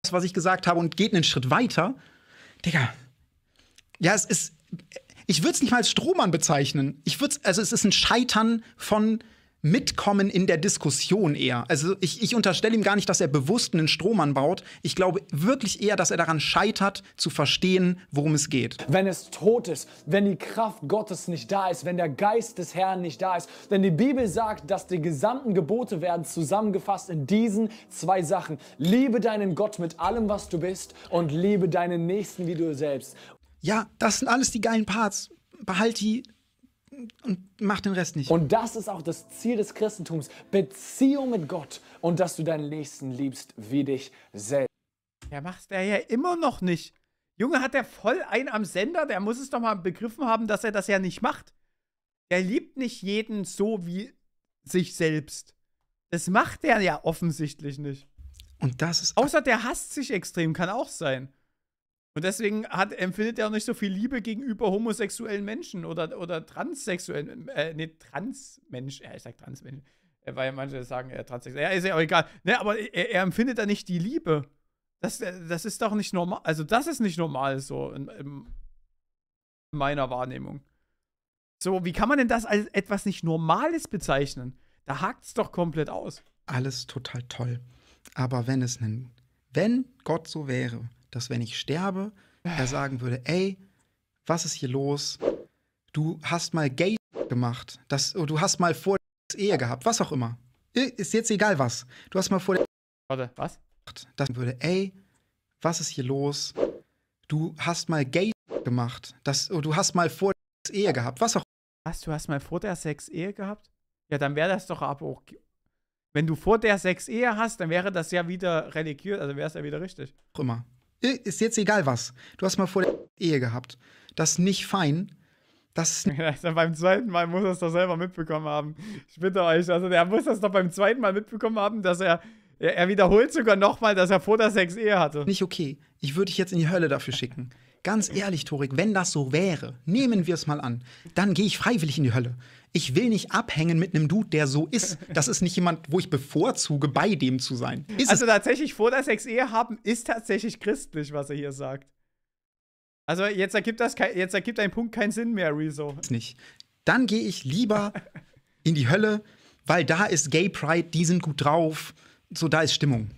Das, was ich gesagt habe und geht einen Schritt weiter. Digga, ja, es ist ich würde es nicht mal als Strohmann bezeichnen. Ich würde also es ist ein Scheitern von Mitkommen in der Diskussion eher. Also ich, ich unterstelle ihm gar nicht, dass er bewusst einen Strohmann baut. Ich glaube wirklich eher, dass er daran scheitert, zu verstehen, worum es geht. Wenn es tot ist, wenn die Kraft Gottes nicht da ist, wenn der Geist des Herrn nicht da ist. Denn die Bibel sagt, dass die gesamten Gebote werden zusammengefasst in diesen zwei Sachen. Liebe deinen Gott mit allem, was du bist und liebe deinen Nächsten wie du selbst ja, das sind alles die geilen Parts. Behalt die, und mach den Rest nicht. Und das ist auch das Ziel des Christentums, Beziehung mit Gott und dass du deinen Nächsten liebst wie dich selbst. Ja, macht er ja immer noch nicht. Junge, hat er voll einen am Sender, der muss es doch mal begriffen haben, dass er das ja nicht macht. Der liebt nicht jeden so wie sich selbst. Das macht er ja offensichtlich nicht. Und das ist Außer der hasst sich extrem, kann auch sein. Und deswegen hat, empfindet er auch nicht so viel Liebe gegenüber homosexuellen Menschen oder, oder transsexuellen, äh, nee, Transmensch, ja, ich sag Transmensch, äh, weil manche sagen, äh, transsexuell, ja, ist ja auch egal. Ne, aber er, er empfindet da nicht die Liebe. Das, äh, das ist doch nicht normal, also das ist nicht normal so in, in meiner Wahrnehmung. So, wie kann man denn das als etwas nicht Normales bezeichnen? Da hakt es doch komplett aus. Alles total toll. Aber wenn es einen, wenn Gott so wäre, dass wenn ich sterbe, er sagen würde, ey, was ist hier los? Du hast mal gay gemacht, das, du hast mal vor der Ehe gehabt, was auch immer. Ist jetzt egal was. Du hast mal vor der Warte, was? Das würde, ey, was ist hier los? Du hast mal gay gemacht, das, du hast mal vor der Ehe gehabt, was auch immer. was, du hast mal vor der Sex Ehe gehabt? Ja, dann wäre das doch aber auch. Wenn du vor der Sex Ehe hast, dann wäre das ja wieder religiös, also wäre es ja wieder richtig. Auch immer ist jetzt egal was. Du hast mal vor der Ehe gehabt. Das ist nicht fein. Das ist beim zweiten Mal muss er es doch selber mitbekommen haben. Ich bitte euch, also der muss das doch beim zweiten Mal mitbekommen haben, dass er, er, er wiederholt sogar nochmal, dass er vor der Sex Ehe hatte. Nicht okay. Ich würde dich jetzt in die Hölle dafür schicken. Ganz ehrlich, Torik, wenn das so wäre, nehmen wir es mal an, dann gehe ich freiwillig in die Hölle ich will nicht abhängen mit einem Dude, der so ist. Das ist nicht jemand, wo ich bevorzuge, bei dem zu sein. Ist also es. tatsächlich vor der Sex-Ehe haben ist tatsächlich christlich, was er hier sagt. Also jetzt ergibt das kein, jetzt ergibt ein Punkt keinen Sinn mehr, Rezo. Nicht. Dann gehe ich lieber in die Hölle, weil da ist Gay Pride, die sind gut drauf, so da ist Stimmung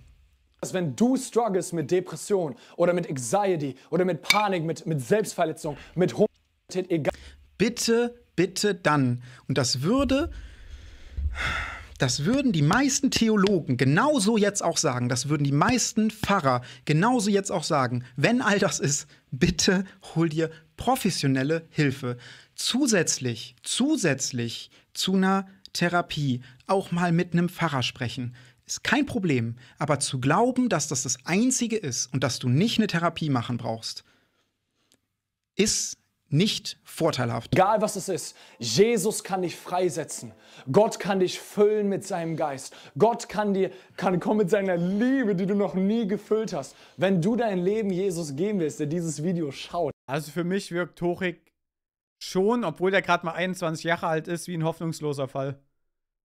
dass also wenn du struggles mit Depression oder mit Anxiety oder mit Panik, mit, mit Selbstverletzung, mit Homosexualität, egal. Bitte bitte dann, und das würde, das würden die meisten Theologen genauso jetzt auch sagen, das würden die meisten Pfarrer genauso jetzt auch sagen, wenn all das ist, bitte hol dir professionelle Hilfe. Zusätzlich, zusätzlich zu einer Therapie auch mal mit einem Pfarrer sprechen. Ist kein Problem, aber zu glauben, dass das das Einzige ist und dass du nicht eine Therapie machen brauchst, ist nicht vorteilhaft. Egal was es ist, Jesus kann dich freisetzen. Gott kann dich füllen mit seinem Geist. Gott kann dir kann kommen mit seiner Liebe, die du noch nie gefüllt hast. Wenn du dein Leben Jesus geben willst, der dieses Video schaut. Also für mich wirkt Torik schon, obwohl er gerade mal 21 Jahre alt ist, wie ein hoffnungsloser Fall.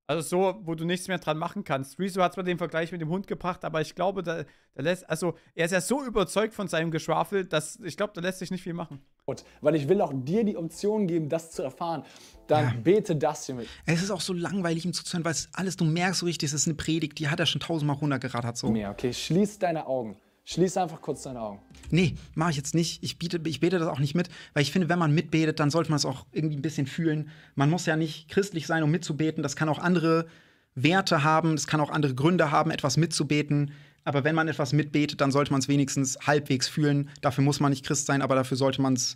Also so, wo du nichts mehr dran machen kannst. Rezo hat zwar den Vergleich mit dem Hund gebracht, aber ich glaube, da, da lässt, also er ist ja so überzeugt von seinem Geschwafel, dass ich glaube, da lässt sich nicht viel machen. Gut, weil ich will auch dir die Option geben, das zu erfahren. Dann ja. bete das hier mit. Es ist auch so langweilig, ihm zuzuhören, weil es alles, du merkst so richtig, es ist eine Predigt, die hat er schon tausendmal runtergerattert. So. Mehr, okay, schließ deine Augen. Schließ einfach kurz deine Augen. Nee, mache ich jetzt nicht. Ich, biete, ich bete das auch nicht mit, weil ich finde, wenn man mitbetet, dann sollte man es auch irgendwie ein bisschen fühlen. Man muss ja nicht christlich sein, um mitzubeten. Das kann auch andere Werte haben, es kann auch andere Gründe haben, etwas mitzubeten. Aber wenn man etwas mitbetet, dann sollte man es wenigstens halbwegs fühlen. Dafür muss man nicht Christ sein, aber dafür sollte man es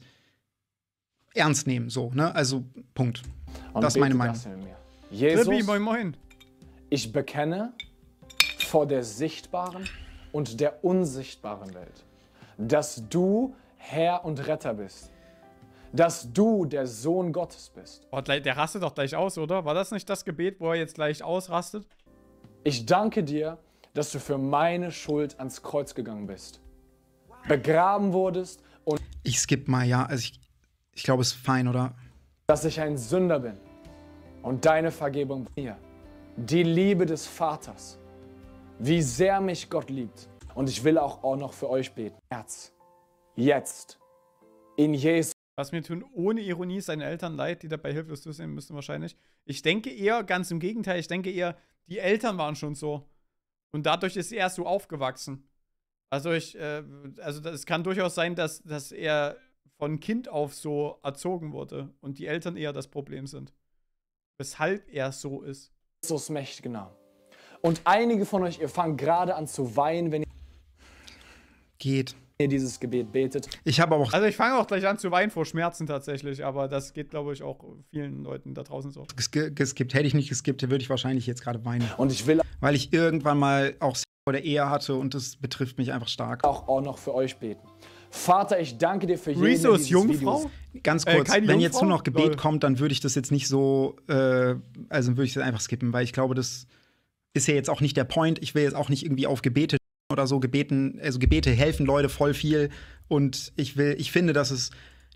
ernst nehmen. So, ne? Also, Punkt. Und das ist meine Meinung. Jesus, Trippi, moin, moin. ich bekenne vor der sichtbaren und der unsichtbaren Welt, dass du Herr und Retter bist, dass du der Sohn Gottes bist. Oh, der rastet doch gleich aus, oder? War das nicht das Gebet, wo er jetzt gleich ausrastet? Ich danke dir, dass du für meine Schuld ans Kreuz gegangen bist, begraben wurdest und... Ich skippe mal, ja, also ich, ich glaube, es ist fein, oder? Dass ich ein Sünder bin und deine Vergebung mir, die Liebe des Vaters wie sehr mich Gott liebt. Und ich will auch, auch noch für euch beten. Herz. Jetzt. In Jesus. Was mir tun ohne Ironie seine Eltern leid, die dabei hilflos zusehen müssen wahrscheinlich. Ich denke eher, ganz im Gegenteil, ich denke eher, die Eltern waren schon so. Und dadurch ist er so aufgewachsen. Also ich, äh, also es kann durchaus sein, dass, dass er von Kind auf so erzogen wurde und die Eltern eher das Problem sind. Weshalb er so ist. Jesus mächtig Namen. Genau. Und einige von euch, ihr fangt gerade an zu weinen, wenn ihr geht. Ihr dieses Gebet betet. Ich habe auch. Also ich fange auch gleich an zu weinen vor Schmerzen tatsächlich, aber das geht, glaube ich, auch vielen Leuten da draußen so. Geskippt. Hätte ich nicht geskippt, würde ich wahrscheinlich jetzt gerade weinen. Und ich will. Weil ich irgendwann mal auch oder Ehe hatte und das betrifft mich einfach stark. Auch, auch noch für euch beten. Vater, ich danke dir für jeden Rezo ist Jungfrau? Videos. Ganz äh, kurz, äh, wenn jetzt nur noch Gebet Lol. kommt, dann würde ich das jetzt nicht so, äh, also würde ich das einfach skippen, weil ich glaube, dass ist ja jetzt auch nicht der Point. Ich will jetzt auch nicht irgendwie auf Gebete oder so gebeten, also Gebete helfen Leute voll viel und ich will, ich finde, dass es,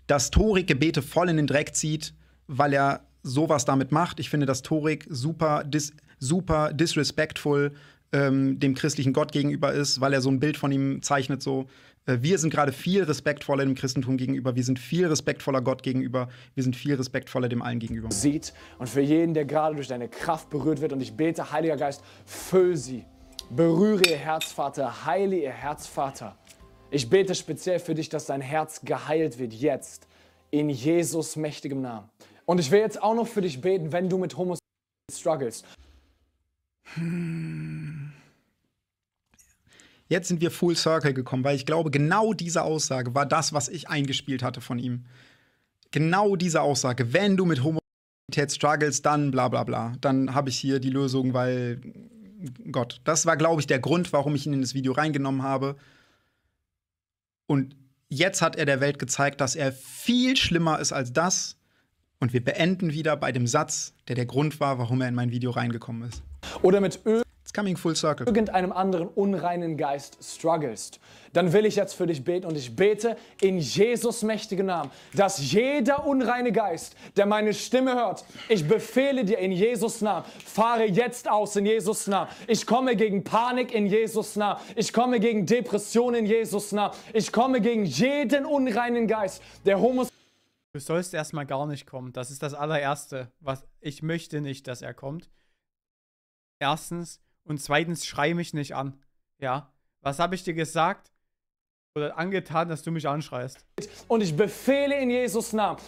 dass Torik Gebete voll in den Dreck zieht, weil er sowas damit macht. Ich finde, dass Torik super, dis, super disrespectful ähm, dem christlichen Gott gegenüber ist, weil er so ein Bild von ihm zeichnet, so äh, wir sind gerade viel respektvoller dem Christentum gegenüber, wir sind viel respektvoller Gott gegenüber, wir sind viel respektvoller dem allen gegenüber. Sieht und für jeden, der gerade durch deine Kraft berührt wird und ich bete, Heiliger Geist, füll sie, berühre ihr Herz, Vater, heile ihr Herz, Vater. Ich bete speziell für dich, dass dein Herz geheilt wird jetzt, in Jesus mächtigem Namen. Und ich will jetzt auch noch für dich beten, wenn du mit Homosexualität struggles. Hmm. Jetzt sind wir full circle gekommen, weil ich glaube, genau diese Aussage war das, was ich eingespielt hatte von ihm. Genau diese Aussage, wenn du mit Homosexualität struggles, dann bla bla bla. Dann habe ich hier die Lösung, weil Gott. Das war, glaube ich, der Grund, warum ich ihn in das Video reingenommen habe. Und jetzt hat er der Welt gezeigt, dass er viel schlimmer ist als das. Und wir beenden wieder bei dem Satz, der der Grund war, warum er in mein Video reingekommen ist. Oder mit Öl. It's coming full circle. Irgendeinem anderen unreinen Geist strugglest, dann will ich jetzt für dich beten und ich bete in Jesus mächtigen Namen, dass jeder unreine Geist, der meine Stimme hört, ich befehle dir in Jesus Namen, fahre jetzt aus in Jesus Namen. Ich komme gegen Panik in Jesus Namen. Ich komme gegen Depression in Jesus Namen. Ich komme gegen jeden unreinen Geist, der Homos Du sollst erstmal gar nicht kommen. Das ist das allererste, was ich möchte nicht, dass er kommt. Erstens, und zweitens, schrei mich nicht an. Ja. Was habe ich dir gesagt? Oder angetan, dass du mich anschreist? Und ich befehle in Jesus Namen.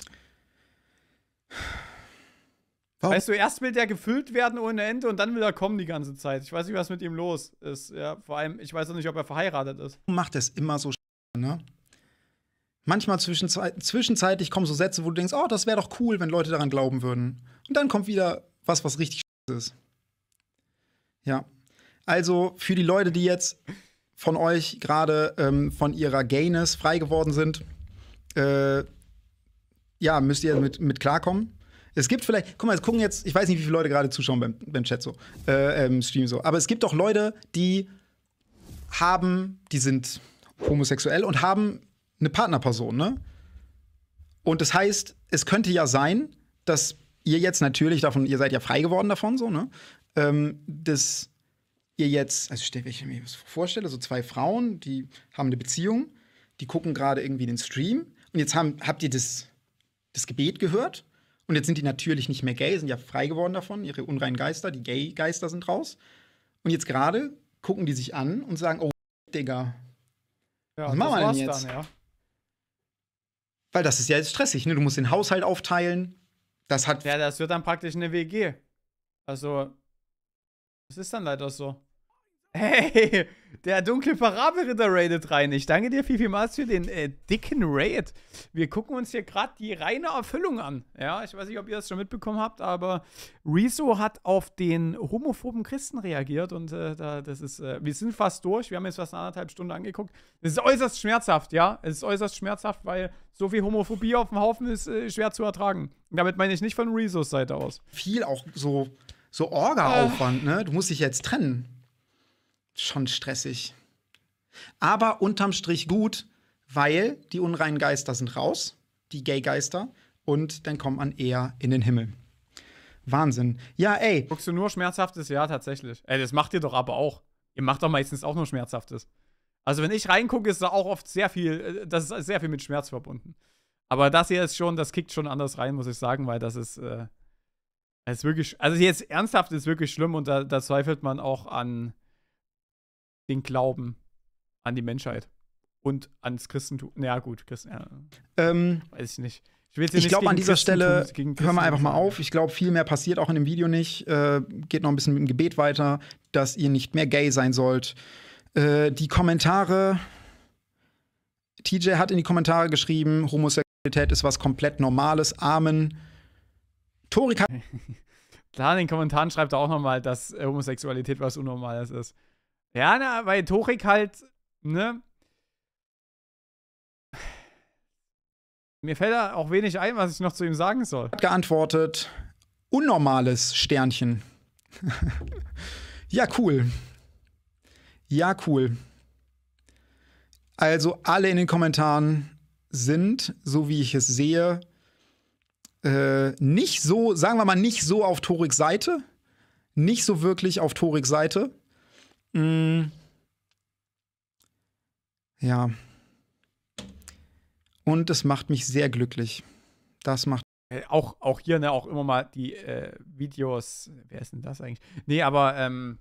Warum? Weißt du, erst will der gefüllt werden ohne Ende und dann will er kommen die ganze Zeit. Ich weiß nicht, was mit ihm los ist. Ja, vor allem, ich weiß auch nicht, ob er verheiratet ist. Macht es immer so, ne? Manchmal zwischenzei zwischenzeitlich kommen so Sätze, wo du denkst, oh, das wäre doch cool, wenn Leute daran glauben würden. Und dann kommt wieder was, was richtig ist. Ja. Also für die Leute, die jetzt von euch gerade ähm, von ihrer Gayness frei geworden sind, äh, ja, müsst ihr mit, mit klarkommen. Es gibt vielleicht, guck mal, es gucken jetzt, ich weiß nicht, wie viele Leute gerade zuschauen beim, beim Chat so, äh, im ähm, Stream so, aber es gibt auch Leute, die haben, die sind homosexuell und haben eine Partnerperson, ne? Und das heißt, es könnte ja sein, dass ihr jetzt natürlich davon, ihr seid ja frei geworden davon, so, ne? ähm, dass ihr jetzt, also wenn ich mir das vorstelle, so zwei Frauen, die haben eine Beziehung, die gucken gerade irgendwie den Stream und jetzt haben, habt ihr das, das Gebet gehört und jetzt sind die natürlich nicht mehr gay, sind ja frei geworden davon, ihre unreinen Geister, die Gay-Geister sind raus und jetzt gerade gucken die sich an und sagen, oh, Digga, ja, was machen wir denn jetzt? Dann, ja. Weil das ist ja jetzt stressig, ne? Du musst den Haushalt aufteilen. Das hat. Ja, das wird dann praktisch eine WG. Also, das ist dann leider so. Hey, der dunkle Parabelritter raidet rein. Ich danke dir viel, vielmals für den äh, dicken Raid. Wir gucken uns hier gerade die reine Erfüllung an. Ja, ich weiß nicht, ob ihr das schon mitbekommen habt, aber Rezo hat auf den homophoben Christen reagiert und äh, da, das ist, äh, wir sind fast durch. Wir haben jetzt fast eine anderthalb Stunden angeguckt. Es ist äußerst schmerzhaft, ja. Es ist äußerst schmerzhaft, weil so viel Homophobie auf dem Haufen ist äh, schwer zu ertragen. Damit meine ich nicht von Rezos Seite aus. Viel auch so so Orga-Aufwand, ah. äh. ne? Du musst dich jetzt trennen. Schon stressig. Aber unterm Strich gut, weil die unreinen Geister sind raus, die Gay-Geister, und dann kommt man eher in den Himmel. Wahnsinn. Ja, ey. Guckst du nur Schmerzhaftes? Ja, tatsächlich. Ey, das macht ihr doch aber auch. Ihr macht doch meistens auch nur Schmerzhaftes. Also, wenn ich reingucke, ist da auch oft sehr viel, äh, das ist sehr viel mit Schmerz verbunden. Aber das hier ist schon, das kickt schon anders rein, muss ich sagen, weil das ist, äh, es ist wirklich, also jetzt ernsthaft ist wirklich schlimm und da, da zweifelt man auch an den Glauben, an die Menschheit und ans Christentum. Naja, gut, Christen, ja. ähm, weiß ich nicht. Ich, ich glaube, an dieser Stelle hören wir einfach mal auf. Ich glaube, viel mehr passiert auch in dem Video nicht. Äh, geht noch ein bisschen mit dem Gebet weiter, dass ihr nicht mehr gay sein sollt. Äh, die Kommentare. TJ hat in die Kommentare geschrieben, Homosexualität ist was komplett Normales. Amen. Torik hat. Klar, in den Kommentaren schreibt er auch nochmal, dass äh, Homosexualität was Unnormales ist. Ja, na, weil Torik halt, ne? Mir fällt da auch wenig ein, was ich noch zu ihm sagen soll. Hat geantwortet, unnormales Sternchen. ja, cool. Ja, cool. Also alle in den Kommentaren sind, so wie ich es sehe, äh, nicht so, sagen wir mal, nicht so auf Toriks Seite. Nicht so wirklich auf Toriks Seite. Mm. Ja. Und es macht mich sehr glücklich. Das macht. Äh, auch, auch hier, ne, auch immer mal die äh, Videos. Wer ist denn das eigentlich? Nee, aber ähm,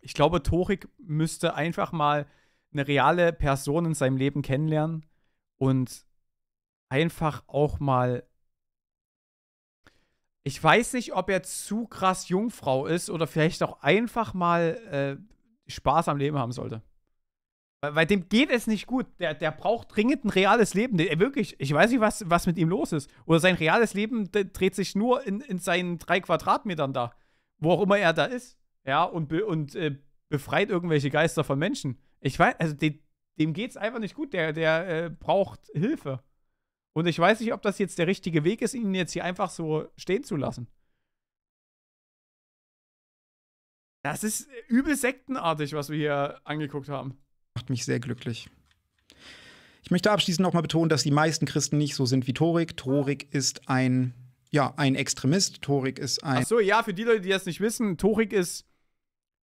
ich glaube, Torik müsste einfach mal eine reale Person in seinem Leben kennenlernen und einfach auch mal ich weiß nicht, ob er zu krass Jungfrau ist oder vielleicht auch einfach mal äh, Spaß am Leben haben sollte. Weil, weil, dem geht es nicht gut. Der, der braucht dringend ein reales Leben. Der, wirklich, ich weiß nicht, was, was mit ihm los ist. Oder sein reales Leben dreht sich nur in, in seinen drei Quadratmetern da. Wo auch immer er da ist. Ja, und, be und äh, befreit irgendwelche Geister von Menschen. Ich weiß, also dem, geht es einfach nicht gut. Der, der äh, braucht Hilfe. Und ich weiß nicht, ob das jetzt der richtige Weg ist, ihn jetzt hier einfach so stehen zu lassen. Das ist äh, übel sektenartig, was wir hier angeguckt haben. Macht mich sehr glücklich. Ich möchte abschließend nochmal betonen, dass die meisten Christen nicht so sind wie Torik. Torik ist ein, ja, ein Extremist. Torik ist ein. Ach so, ja, für die Leute, die das nicht wissen, Torik ist.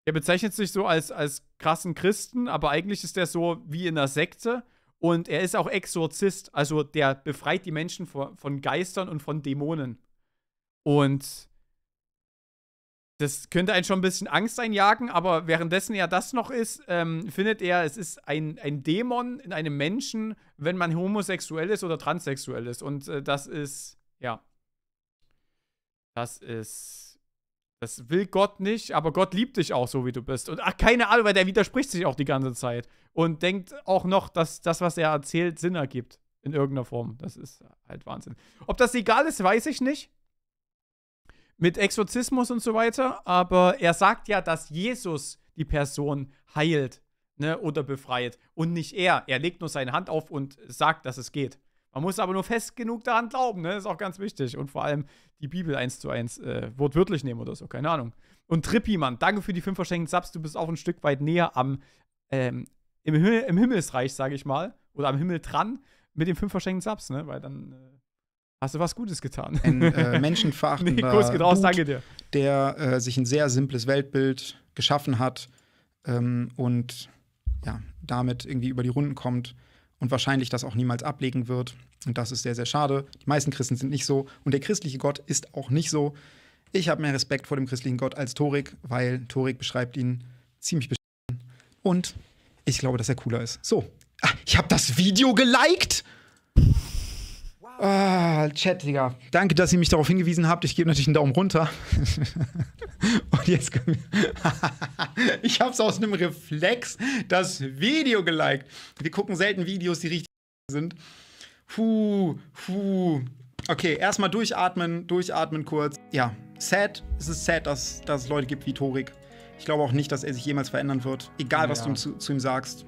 Er bezeichnet sich so als, als krassen Christen, aber eigentlich ist er so wie in einer Sekte. Und er ist auch Exorzist, also der befreit die Menschen von Geistern und von Dämonen. Und das könnte einen schon ein bisschen Angst einjagen, aber währenddessen er das noch ist, ähm, findet er, es ist ein, ein Dämon in einem Menschen, wenn man homosexuell ist oder transsexuell ist. Und äh, das ist, ja. Das ist das will Gott nicht, aber Gott liebt dich auch so, wie du bist. Und ach, keine Ahnung, weil der widerspricht sich auch die ganze Zeit. Und denkt auch noch, dass das, was er erzählt, Sinn ergibt. In irgendeiner Form. Das ist halt Wahnsinn. Ob das egal ist, weiß ich nicht. Mit Exorzismus und so weiter. Aber er sagt ja, dass Jesus die Person heilt ne, oder befreit. Und nicht er. Er legt nur seine Hand auf und sagt, dass es geht. Man muss aber nur fest genug daran glauben, ne? Ist auch ganz wichtig. Und vor allem die Bibel eins zu eins äh, wortwörtlich nehmen oder so, keine Ahnung. Und Trippi, Mann, danke für die fünf verschenkten Subs. Du bist auch ein Stück weit näher am ähm, im, Himmel, im Himmelsreich, sage ich mal, oder am Himmel dran mit den fünf verschenkten Subs, ne? Weil dann äh, hast du was Gutes getan. Ein äh, menschenverachtender nee, geht raus, danke dir. der äh, sich ein sehr simples Weltbild geschaffen hat ähm, und ja, damit irgendwie über die Runden kommt und wahrscheinlich das auch niemals ablegen wird. Und das ist sehr, sehr schade. Die meisten Christen sind nicht so und der christliche Gott ist auch nicht so. Ich habe mehr Respekt vor dem christlichen Gott als Torik, weil Torik beschreibt ihn ziemlich beschissen. Und ich glaube, dass er cooler ist. So, ah, ich habe das Video geliked. Ah, Chat, Digga. Danke, dass ihr mich darauf hingewiesen habt. Ich gebe natürlich einen Daumen runter. Und jetzt wir. ich hab's aus einem Reflex das Video geliked. Wir gucken selten Videos, die richtig sind. Puh, puh. Okay, erstmal durchatmen, durchatmen kurz. Ja, sad. Es ist sad, dass, dass es Leute gibt wie Torik. Ich glaube auch nicht, dass er sich jemals verändern wird. Egal, ja. was du ihm zu, zu, ihm sagst.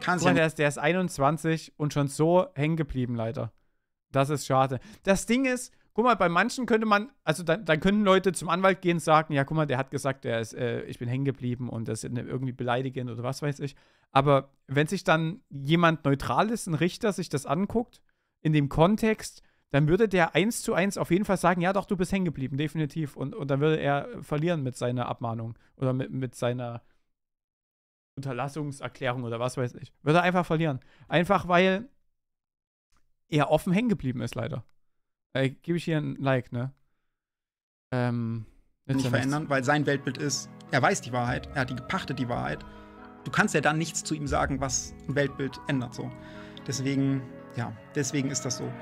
Kannst ja, der, ist, der ist 21 und schon so hängen geblieben, leider. Das ist schade. Das Ding ist, guck mal, bei manchen könnte man, also dann, dann können Leute zum Anwalt gehen und sagen, ja, guck mal, der hat gesagt, der ist, äh, ich bin hängen geblieben und das ist irgendwie beleidigend oder was weiß ich. Aber wenn sich dann jemand neutral ist, ein Richter, sich das anguckt, in dem Kontext, dann würde der eins zu eins auf jeden Fall sagen, ja doch, du bist hängen geblieben, definitiv. Und, und dann würde er verlieren mit seiner Abmahnung oder mit, mit seiner Unterlassungserklärung oder was weiß ich. Würde er einfach verlieren. Einfach weil er offen hängen geblieben ist, leider. Äh, Gebe ich hier ein Like, ne? Ähm, nicht verändern, weil sein Weltbild ist, er weiß die Wahrheit, er hat die gepachtet, die Wahrheit. Du kannst ja dann nichts zu ihm sagen, was ein Weltbild ändert so. Deswegen, ja, deswegen ist das so.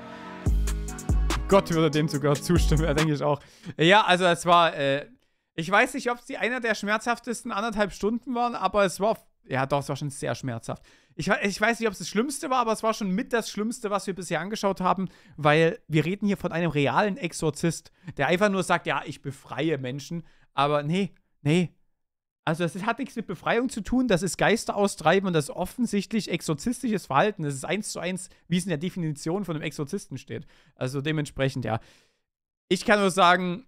Gott würde dem sogar zustimmen, denke ich auch. Ja, also es war, äh, ich weiß nicht, ob es die einer der schmerzhaftesten anderthalb Stunden waren, aber es war, ja doch, es war schon sehr schmerzhaft ich, ich weiß nicht, ob es das Schlimmste war, aber es war schon mit das Schlimmste, was wir bisher angeschaut haben, weil wir reden hier von einem realen Exorzist, der einfach nur sagt, ja, ich befreie Menschen, aber nee, nee. Also das hat nichts mit Befreiung zu tun, das ist Geister austreiben und das ist offensichtlich exorzistisches Verhalten. Das ist eins zu eins, wie es in der Definition von einem Exorzisten steht. Also dementsprechend, ja. Ich kann nur sagen,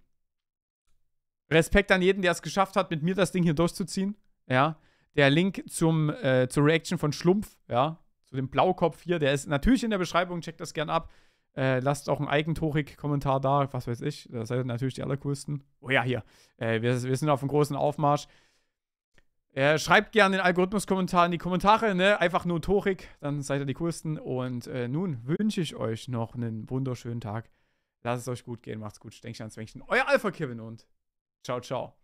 Respekt an jeden, der es geschafft hat, mit mir das Ding hier durchzuziehen. Ja. Der Link zum, äh, zur Reaction von Schlumpf, ja, zu dem Blaukopf hier, der ist natürlich in der Beschreibung, checkt das gern ab. Äh, lasst auch einen Eigentorik-Kommentar da, was weiß ich. da seid ihr natürlich die allercoolsten. Oh ja, hier. Äh, wir, wir, sind auf einem großen Aufmarsch. Äh, schreibt gerne den Algorithmus-Kommentar in die Kommentare, ne? Einfach nur Torik, dann seid ihr die coolsten. Und äh, nun wünsche ich euch noch einen wunderschönen Tag. Lasst es euch gut gehen, macht's gut, Stänkchen ans Wänkchen. Euer Alpha Kevin und ciao, ciao.